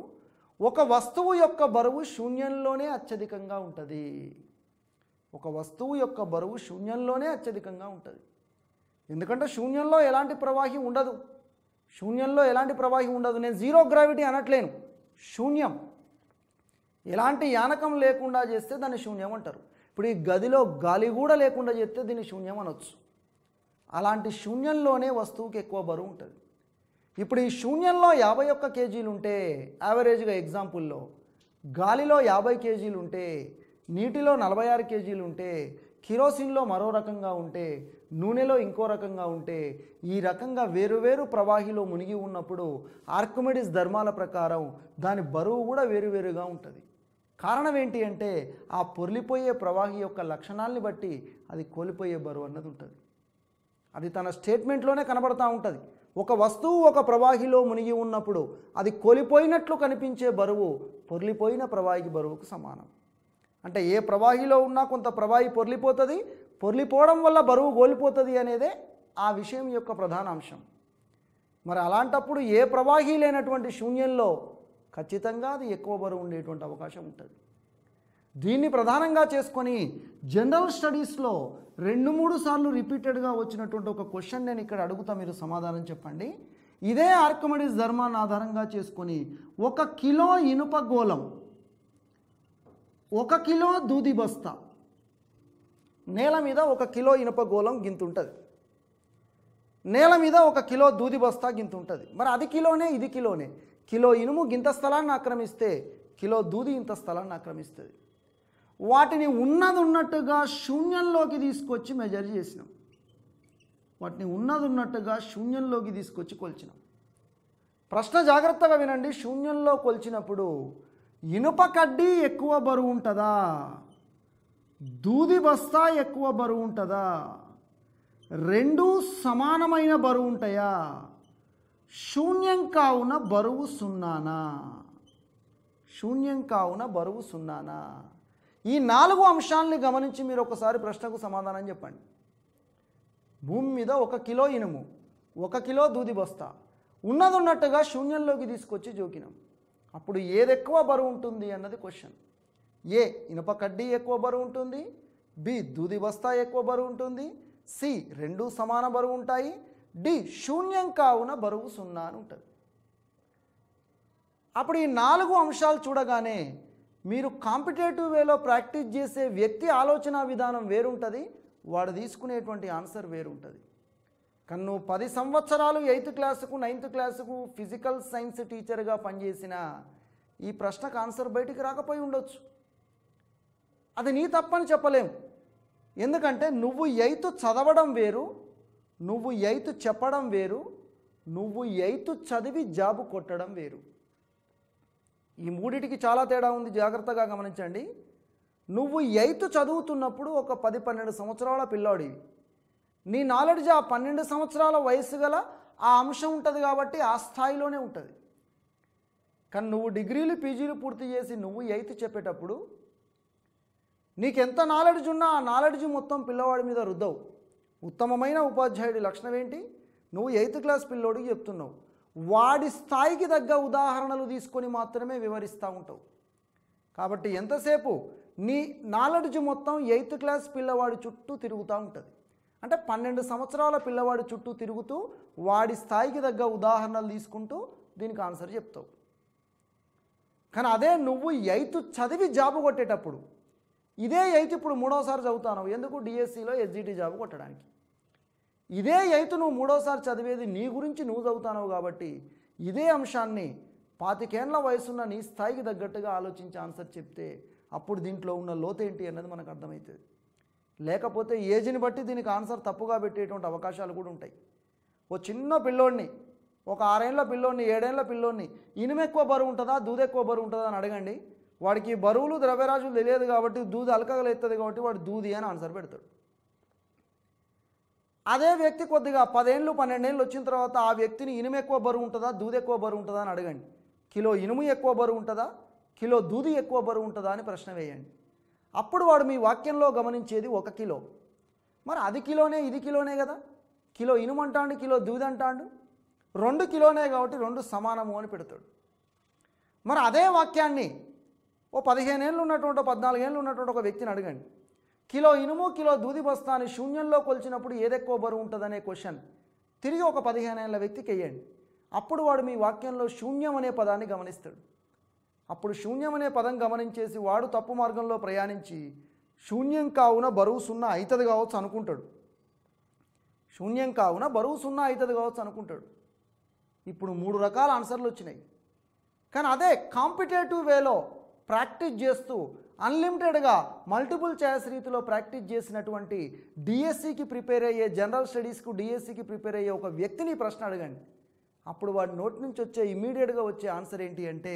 ఒక వస్తువు యొక్క బరువు శూన్యంలోనే అత్యధికంగా ఉంటుంది ఒక వస్తువు యొక్క బరువు శూన్యంలోనే అత్యధికంగా ఉంటుంది ఎందుకంటే శూన్యంలో ఎలాంటి ప్రవాహి ఉండదు శూన్యంలో ఎలాంటి ప్రవాహి ఉండదు నేను జీరో గ్రావిటీ అనట్లేను శూన్యం ఎలాంటి యానకం లేకుండా చేస్తే దాన్ని శూన్యం అంటారు ఇప్పుడు ఈ గదిలో గాలి కూడా లేకుండా చేస్తే దీన్ని శూన్యం అనొచ్చు అలాంటి శూన్యంలోనే వస్తువుకి ఎక్కువ బరువు ఉంటుంది ఇప్పుడు ఈ శూన్యంలో యాభై ఒక్క కేజీలు ఉంటే యావరేజ్గా ఎగ్జాంపుల్లో గాలిలో యాభై కేజీలు ఉంటే నీటిలో నలభై ఆరు కేజీలు ఉంటే కిరోసిన్లో మరో రకంగా ఉంటే నూనెలో ఇంకో రకంగా ఉంటే ఈ రకంగా వేరువేరు ప్రవాహిలో మునిగి ఉన్నప్పుడు ఆర్కమెడిస్ ధర్మాల ప్రకారం దాని బరువు కూడా వేరువేరుగా ఉంటుంది కారణం ఏంటి అంటే ఆ పొర్లిపోయే ప్రవాహి యొక్క లక్షణాలని బట్టి అది కోల్పోయే బరువు అన్నది ఉంటుంది అది తన స్టేట్మెంట్లోనే కనబడతా ఉంటుంది ఒక వస్తువు ఒక ప్రవాహిలో మునిగి ఉన్నప్పుడు అది కోల్పోయినట్లు కనిపించే బరువు పొర్లిపోయిన ప్రవాహి బరువుకు సమానం అంటే ఏ ప్రవాహిలో ఉన్నా కొంత ప్రవాహి పొర్లిపోతుంది పొర్లిపోవడం వల్ల బరువు కోల్పోతుంది అనేదే ఆ విషయం యొక్క ప్రధాన అంశం మరి అలాంటప్పుడు ఏ ప్రవాహి లేనటువంటి శూన్యంలో ఖచ్చితంగా అది ఎక్కువ బరువు ఉండేటువంటి అవకాశం ఉంటుంది దీన్ని ప్రధానంగా చేసుకొని జనరల్ స్టడీస్లో రెండు మూడు సార్లు రిపీటెడ్గా వచ్చినటువంటి ఒక క్వశ్చన్ నేను ఇక్కడ అడుగుతా మీరు సమాధానం చెప్పండి ఇదే ఆర్కమెడిస్ ధర్మాన్ని ఆధారంగా చేసుకొని ఒక కిలో ఇనుప గోళం ఒక కిలో దూది బస్తా నేల మీద ఒక కిలో ఇనుప గోళం గింతుంటుంది నేల మీద ఒక కిలో దూది బస్తా గింతుంటుంది మరి అది కిలోనే ఇది కిలోనే కిలో ఇనుము గింత స్థలాన్ని ఆక్రమిస్తే కిలో దూది ఇంత స్థలాన్ని ఆక్రమిస్తుంది వాటిని ఉన్నది ఉన్నట్టుగా శూన్యంలోకి తీసుకొచ్చి మెజర్ చేసినాం వాటిని ఉన్నది ఉన్నట్టుగా శూన్యంలోకి తీసుకొచ్చి కొలిచినాం ప్రశ్న జాగ్రత్తగా వినండి శూన్యంలో కొలిచినప్పుడు ఇనుప కడ్డీ ఎక్కువ బరువు ఉంటుందా దూది బస్తా ఎక్కువ బరువు ఉంటుందా రెండు సమానమైన బరువు ఉంటాయా శూన్యం కావున బరువు సున్నానా శూన్యం కావున బరువు సున్నానా ఈ నాలుగు అంశాలని గమనించి మీరు ఒకసారి ప్రశ్నకు సమాధానం చెప్పండి భూమి మీద ఒక కిలో ఇనుము ఒక కిలో దూది బస్తా ఉన్నది ఉన్నట్టుగా శూన్యంలోకి తీసుకొచ్చి జోకినాం అప్పుడు ఏది ఎక్కువ బరువు ఉంటుంది అన్నది క్వశ్చన్ ఏ ఇనుప కడ్డీ ఎక్కువ బరువు ఉంటుంది బి దూది బస్తా ఎక్కువ బరువు ఉంటుంది సి రెండు సమాన బరువు ఉంటాయి డి శూన్యం కావున బరువు సున్నా అని ఉంటుంది అప్పుడు ఈ నాలుగు అంశాలు చూడగానే మీరు కాంపిటేటివ్ వేలో ప్రాక్టీస్ చేసే వ్యక్తి ఆలోచన విధానం వేరుంటుంది వాడు తీసుకునేటువంటి ఆన్సర్ వేరుంటుంది కన్ను పది సంవత్సరాలు ఎయిత్ క్లాసుకు నైన్త్ క్లాసుకు ఫిజికల్ సైన్స్ టీచర్గా పనిచేసిన ఈ ప్రశ్నకు ఆన్సర్ బయటికి రాకపోయి ఉండొచ్చు అది నీ తప్పని చెప్పలేము ఎందుకంటే నువ్వు ఎయిత్ చదవడం వేరు నువ్వు ఎయిత్ చెప్పడం వేరు నువ్వు ఎయిత్ చదివి జాబు కొట్టడం వేరు ఈ మూడిటికి చాలా తేడా ఉంది జాగ్రత్తగా గమనించండి నువ్వు ఎయిత్ చదువుతున్నప్పుడు ఒక పది పన్నెండు సంవత్సరాల పిల్లాడివి నీ నాలెడ్జ్ ఆ పన్నెండు సంవత్సరాల వయసు గల ఆ అంశం ఉంటుంది కాబట్టి ఆ స్థాయిలోనే ఉంటుంది కానీ నువ్వు డిగ్రీలు పీజీలు పూర్తి చేసి నువ్వు ఎయిత్ చెప్పేటప్పుడు నీకెంత నాలెడ్జ్ ఉన్నా ఆ నాలెడ్జ్ మొత్తం పిల్లవాడి మీద రుద్దవు ఉత్తమమైన ఉపాధ్యాయుడి లక్షణం ఏంటి నువ్వు ఎయిత్ క్లాస్ పిల్లోడికి చెప్తున్నావు వాడి స్థాయికి తగ్గ ఉదాహరణలు తీసుకొని మాత్రమే వివరిస్తూ ఉంటావు కాబట్టి ఎంతసేపు నీ నాలెడ్జ్ మొత్తం ఎయిత్ క్లాస్ పిల్లవాడి చుట్టూ తిరుగుతూ ఉంటుంది అంటే పన్నెండు సంవత్సరాల పిల్లవాడి చుట్టూ తిరుగుతూ వాడి స్థాయికి తగ్గ ఉదాహరణలు తీసుకుంటూ దీనికి ఆన్సర్ చెప్తావు కానీ అదే నువ్వు ఎయిత్ చదివి జాబ్ కొట్టేటప్పుడు ఇదే ఎయిత్ ఇప్పుడు మూడోసారి చదువుతాను ఎందుకు డిఎస్సిలో e ఎస్జిటి జాబ్ కొట్టడానికి ఇదే ఎయిత్ నువ్వు మూడోసారి చదివేది నీ గురించి నువ్వు చదువుతావు కాబట్టి ఇదే అంశాన్ని పాతికేండ్ల వయసున్న నీ స్థాయికి తగ్గట్టుగా ఆలోచించి ఆన్సర్ చెప్తే అప్పుడు దీంట్లో ఉన్న లోతేంటి అన్నది మనకు అర్థమవుతుంది లేకపోతే ఏజ్ని బట్టి దీనికి ఆన్సర్ తప్పుగా పెట్టేటువంటి అవకాశాలు కూడా ఉంటాయి ఓ చిన్న పిల్లోడిని ఒక ఆరేళ్ళ పిల్లోడిని ఏడేళ్ళ పిల్లోడిని ఇనుము ఎక్కువ బరువు ఉంటుందా దూద ఎక్కువ బరువు ఉంటుందా అని అడగండి వాడికి బరువులు ద్రవ్యరాజులు తెలియదు కాబట్టి దూది అలకగలెత్తది కాబట్టి వాడు దూది అని ఆన్సర్ పెడతాడు అదే వ్యక్తి కొద్దిగా పదేళ్ళు పన్నెండేళ్ళు వచ్చిన తర్వాత ఆ వ్యక్తిని ఇనుము ఎక్కువ బరువు ఉంటుందా దూది ఎక్కువ బరువు ఉంటుందా అని అడగండి కిలో ఇనుము ఎక్కువ బరువు ఉంటుందా కిలో దూది ఎక్కువ బరువు ఉంటుందా అని ప్రశ్న వేయండి అప్పుడు వాడు మీ వాక్యంలో గమనించేది ఒక కిలో మరి అది కిలోనే ఇది కిలోనే కదా కిలో ఇనుమంటాడు కిలో అంటాడు రెండు కిలోనే కాబట్టి రెండు సమానము అని పెడతాడు మరి అదే వాక్యాన్ని ఓ పదిహేను ఏళ్ళు ఉన్నటువంటి పద్నాలుగేళ్ళు ఉన్నటువంటి ఒక వ్యక్తిని అడగండి కిలో ఇనుము కిలో దూది అని శూన్యంలో కొలిచినప్పుడు ఏదెక్కువ బరువు ఉంటుందనే క్వశ్చన్ తిరిగి ఒక పదిహేను ఏళ్ళ వ్యక్తికి వేయండి అప్పుడు వాడు మీ వాక్యంలో శూన్యం అనే పదాన్ని గమనిస్తాడు అప్పుడు శూన్యమనే పదం గమనించేసి వాడు తప్పు మార్గంలో ప్రయాణించి శూన్యం కావున బరువు సున్నా అవుతుంది కావచ్చు అనుకుంటాడు శూన్యం కావున బరువు సున్నా అవుతుంది కావచ్చు అనుకుంటాడు ఇప్పుడు మూడు రకాల ఆన్సర్లు వచ్చినాయి కానీ అదే కాంపిటేటివ్ వేలో ప్రాక్టీస్ చేస్తూ అన్లిమిటెడ్గా మల్టిపుల్ ఛాయస్ రీతిలో ప్రాక్టీస్ చేసినటువంటి డిఎస్సికి ప్రిపేర్ అయ్యే జనరల్ స్టడీస్కు డిఎస్సికి ప్రిపేర్ అయ్యే ఒక వ్యక్తిని ప్రశ్న అడగండి అప్పుడు వాడి నోటి నుంచి వచ్చే ఇమీడియట్గా వచ్చే ఆన్సర్ ఏంటి అంటే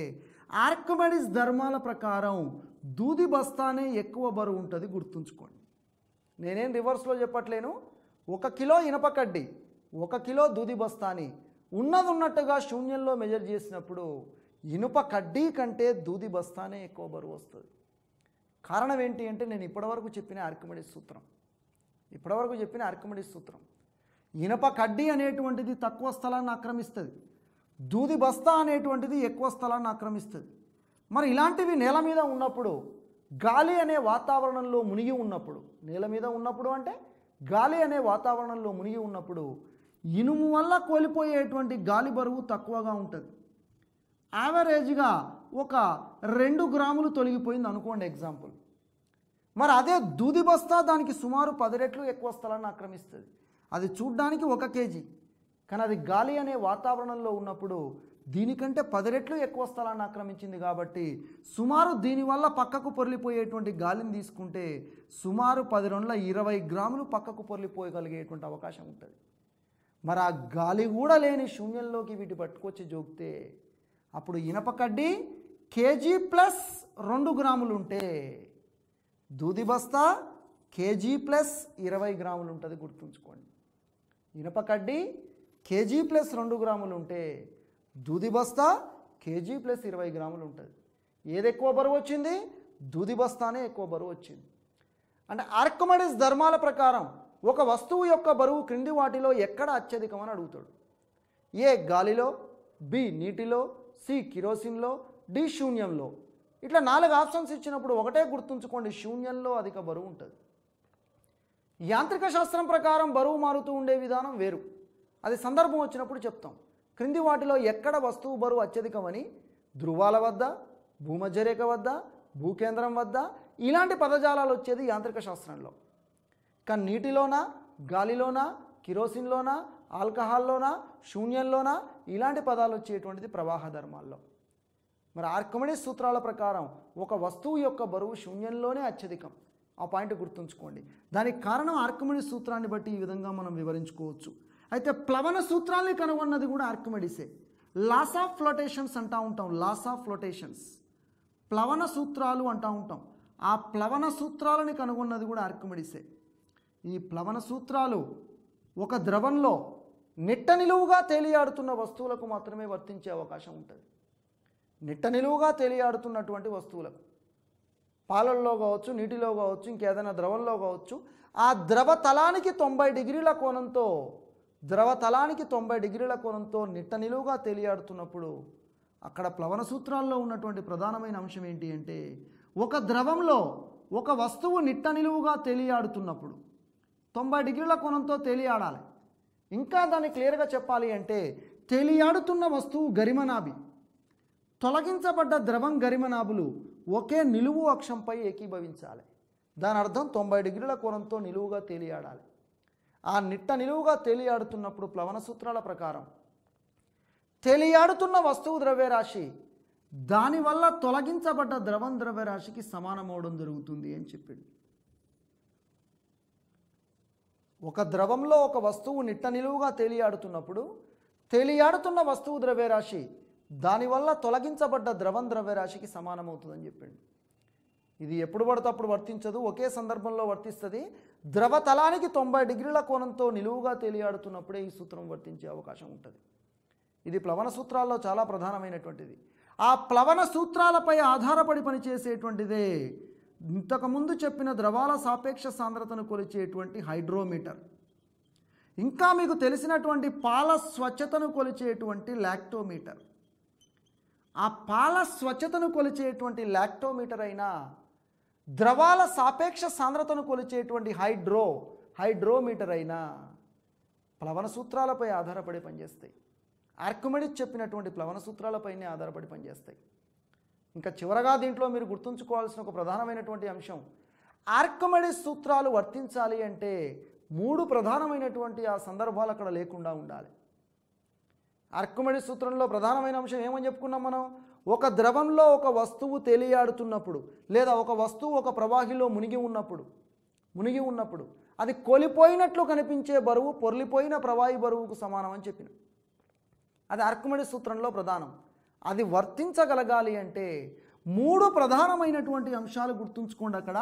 ఆర్కమెడిస్ ధర్మాల ప్రకారం దూది బస్తానే ఎక్కువ బరువు ఉంటుంది గుర్తుంచుకోండి నేనేం రివర్స్లో చెప్పట్లేను ఒక కిలో ఇనప ఒక కిలో దూది బస్తాని ఉన్నది ఉన్నట్టుగా శూన్యంలో మెజర్ చేసినప్పుడు ఇనుప కడ్డీ కంటే దూది బస్తానే ఎక్కువ బరువు వస్తుంది కారణం ఏంటి అంటే నేను ఇప్పటివరకు చెప్పిన ఆర్కిమెడిస్ సూత్రం ఇప్పటివరకు చెప్పిన ఆర్కిమెడిస్ సూత్రం ఇనప కడ్డీ అనేటువంటిది తక్కువ స్థలాన్ని ఆక్రమిస్తుంది దూది బస్తా అనేటువంటిది ఎక్కువ స్థలాన్ని ఆక్రమిస్తుంది మరి ఇలాంటివి నేల మీద ఉన్నప్పుడు గాలి అనే వాతావరణంలో మునిగి ఉన్నప్పుడు నేల మీద ఉన్నప్పుడు అంటే గాలి అనే వాతావరణంలో మునిగి ఉన్నప్పుడు ఇనుము వల్ల కోల్పోయేటువంటి గాలి బరువు తక్కువగా ఉంటుంది యావరేజ్గా ఒక రెండు గ్రాములు తొలగిపోయింది అనుకోండి ఎగ్జాంపుల్ మరి అదే దూది బస్తా దానికి సుమారు పది రెట్లు ఎక్కువ స్థలాన్ని ఆక్రమిస్తుంది అది చూడ్డానికి ఒక కేజీ కానీ అది గాలి అనే వాతావరణంలో ఉన్నప్పుడు దీనికంటే పది రెట్లు ఎక్కువ స్థలాన్ని ఆక్రమించింది కాబట్టి సుమారు దీనివల్ల పక్కకు పొర్లిపోయేటువంటి గాలిని తీసుకుంటే సుమారు పది రెండుల ఇరవై గ్రాములు పక్కకు పొర్లిపోయగలిగేటువంటి అవకాశం ఉంటుంది మరి ఆ గాలి కూడా లేని శూన్యంలోకి వీటి పట్టుకొచ్చి జోక్తే అప్పుడు ఇనప కడ్డీ కేజీ ప్లస్ రెండు గ్రాములు ఉంటే దూది బస్తా కేజీ ప్లస్ ఇరవై గ్రాములు ఉంటుంది గుర్తుంచుకోండి ఇనప కడ్డీ కేజీ ప్లస్ రెండు గ్రాములు ఉంటే దూది బస్తా కేజీ ప్లస్ ఇరవై గ్రాములు ఉంటుంది ఏది ఎక్కువ బరువు వచ్చింది దూది బస్తానే ఎక్కువ బరువు వచ్చింది అంటే ఆర్కమడిస్ ధర్మాల ప్రకారం ఒక వస్తువు యొక్క బరువు క్రింది వాటిలో ఎక్కడ అత్యధికమని అడుగుతాడు ఏ గాలిలో బి నీటిలో సి కిరోసిన్లో డి శూన్యంలో ఇట్లా నాలుగు ఆప్షన్స్ ఇచ్చినప్పుడు ఒకటే గుర్తుంచుకోండి శూన్యంలో అధిక బరువు ఉంటుంది యాంత్రిక శాస్త్రం ప్రకారం బరువు మారుతూ ఉండే విధానం వేరు అది సందర్భం వచ్చినప్పుడు చెప్తాం క్రింది వాటిలో ఎక్కడ వస్తువు బరువు అత్యధికమని ధృవాల వద్ద భూమధ్యరేఖ వద్ద భూకేంద్రం వద్ద ఇలాంటి పదజాలాలు వచ్చేది యాంత్రిక శాస్త్రంలో కానీ నీటిలోనా గాలిలోనా కిరోసిన్లోనా ఆల్కహాల్లోనా శూన్యంలోనా ఇలాంటి పదాలు వచ్చేటువంటిది ప్రవాహ ధర్మాల్లో మరి ఆర్కమిడీస్ సూత్రాల ప్రకారం ఒక వస్తువు యొక్క బరువు శూన్యంలోనే అత్యధికం ఆ పాయింట్ గుర్తుంచుకోండి దానికి కారణం ఆర్కమిడీస్ సూత్రాన్ని బట్టి ఈ విధంగా మనం వివరించుకోవచ్చు అయితే ప్లవన సూత్రాల్ని కనుగొన్నది కూడా ఆర్కిమెడిసే లాస్ ఆఫ్ ఫ్లోటేషన్స్ అంటూ ఉంటాం లాస్ ఆఫ్ ఫ్లోటేషన్స్ ప్లవన సూత్రాలు అంటూ ఉంటాం ఆ ప్లవన సూత్రాలని కనుగొన్నది కూడా ఆర్కిమెడిసే ఈ ప్లవన సూత్రాలు ఒక ద్రవంలో నిట్ట నిలువుగా తేలియాడుతున్న వస్తువులకు మాత్రమే వర్తించే అవకాశం ఉంటుంది నిట్ట నిలువుగా తేలియాడుతున్నటువంటి వస్తువులకు పాలల్లో కావచ్చు నీటిలో కావచ్చు ఇంకేదైనా ద్రవంలో కావచ్చు ఆ ద్రవ తలానికి తొంభై డిగ్రీల కోణంతో ద్రవతలానికి తొంభై డిగ్రీల కోణంతో నిట్ట నిలువుగా తెలియాడుతున్నప్పుడు అక్కడ ప్లవన సూత్రాల్లో ఉన్నటువంటి ప్రధానమైన అంశం ఏంటి అంటే ఒక ద్రవంలో ఒక వస్తువు నిట్ట నిలువుగా తెలియాడుతున్నప్పుడు తొంభై డిగ్రీల కోణంతో తేలియాడాలి ఇంకా దాన్ని క్లియర్గా చెప్పాలి అంటే తేలియాడుతున్న వస్తువు గరిమనాభి తొలగించబడ్డ ద్రవం గరిమనాభులు ఒకే నిలువు అక్షంపై ఏకీభవించాలి దాని అర్థం తొంభై డిగ్రీల కోణంతో నిలువుగా తేలియాడాలి ఆ నిట్ట నిలువుగా తేలియాడుతున్నప్పుడు ప్లవన సూత్రాల ప్రకారం తేలియాడుతున్న వస్తువు ద్రవ్యరాశి దానివల్ల తొలగించబడ్డ ద్రవం ద్రవ్యరాశికి సమానమవడం జరుగుతుంది అని చెప్పిండు ఒక ద్రవంలో ఒక వస్తువు నిట్ట నిలువుగా తేలియాడుతున్నప్పుడు తేలియాడుతున్న వస్తువు ద్రవ్యరాశి దానివల్ల తొలగించబడ్డ ద్రవం ద్రవ్యరాశికి సమానమవుతుందని చెప్పిండు ఇది ఎప్పుడు పడితే అప్పుడు వర్తించదు ఒకే సందర్భంలో వర్తిస్తుంది ద్రవ తలానికి తొంభై డిగ్రీల కోణంతో నిలువుగా తేలియాడుతున్నప్పుడే ఈ సూత్రం వర్తించే అవకాశం ఉంటుంది ఇది ప్లవన సూత్రాల్లో చాలా ప్రధానమైనటువంటిది ఆ ప్లవన సూత్రాలపై ఆధారపడి పనిచేసేటువంటిదే ఇంతకుముందు చెప్పిన ద్రవాల సాపేక్ష సాంద్రతను కొలిచేటువంటి హైడ్రోమీటర్ ఇంకా మీకు తెలిసినటువంటి పాల స్వచ్ఛతను కొలిచేటువంటి లాక్టోమీటర్ ఆ పాల స్వచ్ఛతను కొలిచేటువంటి లాక్టోమీటర్ అయినా ద్రవాల సాపేక్ష సాంద్రతను కొలిచేటువంటి హైడ్రో హైడ్రోమీటర్ అయినా ప్లవన సూత్రాలపై ఆధారపడి పనిచేస్తాయి ఆర్కిమెడిస్ చెప్పినటువంటి ప్లవన సూత్రాలపైనే ఆధారపడి పనిచేస్తాయి ఇంకా చివరగా దీంట్లో మీరు గుర్తుంచుకోవాల్సిన ఒక ప్రధానమైనటువంటి అంశం ఆర్కిమెడిస్ సూత్రాలు వర్తించాలి అంటే మూడు ప్రధానమైనటువంటి ఆ సందర్భాలు అక్కడ లేకుండా ఉండాలి ఆర్కిమెడిస్ సూత్రంలో ప్రధానమైన అంశం ఏమని చెప్పుకున్నాం మనం ఒక ద్రవంలో ఒక వస్తువు తేలియాడుతున్నప్పుడు లేదా ఒక వస్తువు ఒక ప్రవాహిలో మునిగి ఉన్నప్పుడు మునిగి ఉన్నప్పుడు అది కొలిపోయినట్లు కనిపించే బరువు పొర్లిపోయిన ప్రవాహి బరువుకు సమానం అని చెప్పిన అది అర్కమడి సూత్రంలో ప్రధానం అది వర్తించగలగాలి అంటే మూడు ప్రధానమైనటువంటి అంశాలు గుర్తుంచుకోండి అక్కడ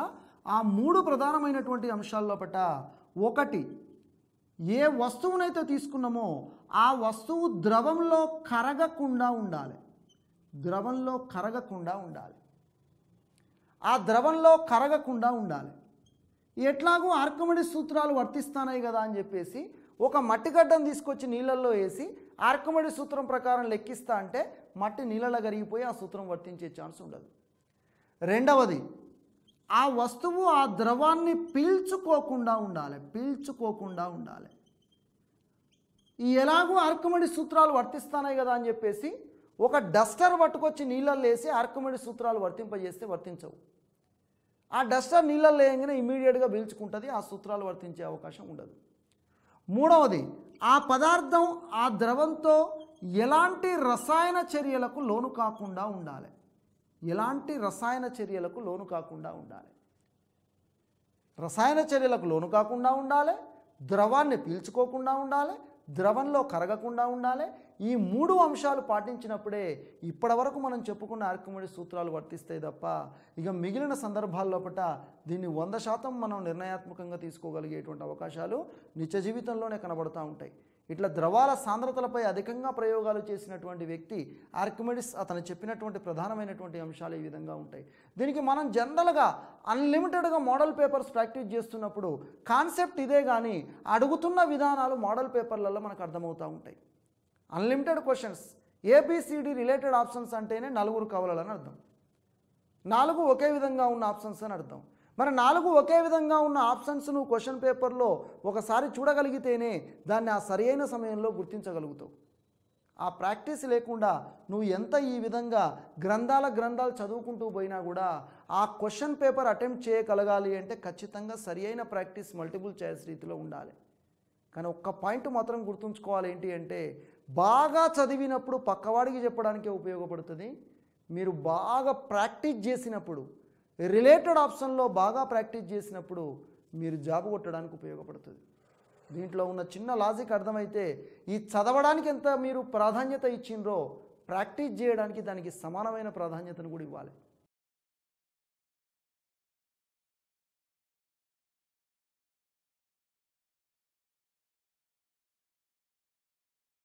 ఆ మూడు ప్రధానమైనటువంటి అంశాల్లో పట ఒకటి ఏ వస్తువునైతే తీసుకున్నామో ఆ వస్తువు ద్రవంలో కరగకుండా ఉండాలి ద్రవంలో కరగకుండా ఉండాలి ఆ ద్రవంలో కరగకుండా ఉండాలి ఎట్లాగూ ఆర్కమడి సూత్రాలు వర్తిస్తానాయి కదా అని చెప్పేసి ఒక మట్టిగడ్డను తీసుకొచ్చి నీళ్ళల్లో వేసి ఆర్కమడి సూత్రం ప్రకారం లెక్కిస్తా అంటే మట్టి నీళ్ళలో కరిగిపోయి ఆ సూత్రం వర్తించే ఛాన్స్ ఉండదు రెండవది ఆ వస్తువు ఆ ద్రవాన్ని పీల్చుకోకుండా ఉండాలి పీల్చుకోకుండా ఉండాలి ఎలాగూ ఆర్కమడి సూత్రాలు వర్తిస్తానాయి కదా అని చెప్పేసి ఒక డస్టర్ పట్టుకొచ్చి నీళ్ళల్లో వేసి ఆర్కమిడి సూత్రాలు వర్తింపజేస్తే వర్తించవు ఆ డస్టర్ నీళ్ళల్లో లేయంగానే ఇమీడియట్గా పీల్చుకుంటుంది ఆ సూత్రాలు వర్తించే అవకాశం ఉండదు మూడవది ఆ పదార్థం ఆ ద్రవంతో ఎలాంటి రసాయన చర్యలకు లోను కాకుండా ఉండాలి ఎలాంటి రసాయన చర్యలకు లోను కాకుండా ఉండాలి రసాయన చర్యలకు లోను కాకుండా ఉండాలి ద్రవాన్ని పీల్చుకోకుండా ఉండాలి ద్రవంలో కరగకుండా ఉండాలి ఈ మూడు అంశాలు పాటించినప్పుడే ఇప్పటి వరకు మనం చెప్పుకున్న ఆర్కిమిడి సూత్రాలు వర్తిస్తాయి తప్ప ఇక మిగిలిన సందర్భాల్లో పట దీన్ని వంద శాతం మనం నిర్ణయాత్మకంగా తీసుకోగలిగేటువంటి అవకాశాలు నిత్య జీవితంలోనే కనబడుతూ ఉంటాయి ఇట్లా ద్రవాల సాంద్రతలపై అధికంగా ప్రయోగాలు చేసినటువంటి వ్యక్తి ఆర్కిమెడిస్ అతను చెప్పినటువంటి ప్రధానమైనటువంటి అంశాలు ఈ విధంగా ఉంటాయి దీనికి మనం జనరల్గా అన్లిమిటెడ్గా మోడల్ పేపర్స్ ప్రాక్టీస్ చేస్తున్నప్పుడు కాన్సెప్ట్ ఇదే కానీ అడుగుతున్న విధానాలు మోడల్ పేపర్లలో మనకు అర్థమవుతూ ఉంటాయి unlimited questions ABCD related options అంటేనే నలుగురు కవలలని అర్థం నాలుగు ఒకే విధంగా ఉన్న ఆప్షన్స్ అని అర్థం మరి నాలుగు ఒకే విధంగా ఉన్న ఆప్షన్స్ను క్వశ్చన్ పేపర్లో ఒకసారి చూడగలిగితేనే దాన్ని ఆ సరియైన సమయంలో గుర్తించగలుగుతావు ఆ ప్రాక్టీస్ లేకుండా నువ్వు ఎంత ఈ విధంగా గ్రంథాల గ్రంథాలు చదువుకుంటూ పోయినా కూడా ఆ క్వశ్చన్ పేపర్ అటెంప్ట్ చేయగలగాలి అంటే ఖచ్చితంగా సరియైన ప్రాక్టీస్ మల్టిపుల్ చాయిస్ రీతిలో ఉండాలి కానీ ఒక్క పాయింట్ మాత్రం గుర్తుంచుకోవాలి ఏంటి అంటే బాగా చదివినప్పుడు పక్కవాడికి చెప్పడానికి ఉపయోగపడుతుంది మీరు బాగా ప్రాక్టీస్ చేసినప్పుడు రిలేటెడ్ ఆప్షన్లో బాగా ప్రాక్టీస్ చేసినప్పుడు మీరు జాబ్ కొట్టడానికి ఉపయోగపడుతుంది దీంట్లో ఉన్న చిన్న లాజిక్ అర్థమైతే ఈ చదవడానికి ఎంత మీరు ప్రాధాన్యత ఇచ్చిందో ప్రాక్టీస్ చేయడానికి దానికి సమానమైన ప్రాధాన్యతను కూడా ఇవ్వాలి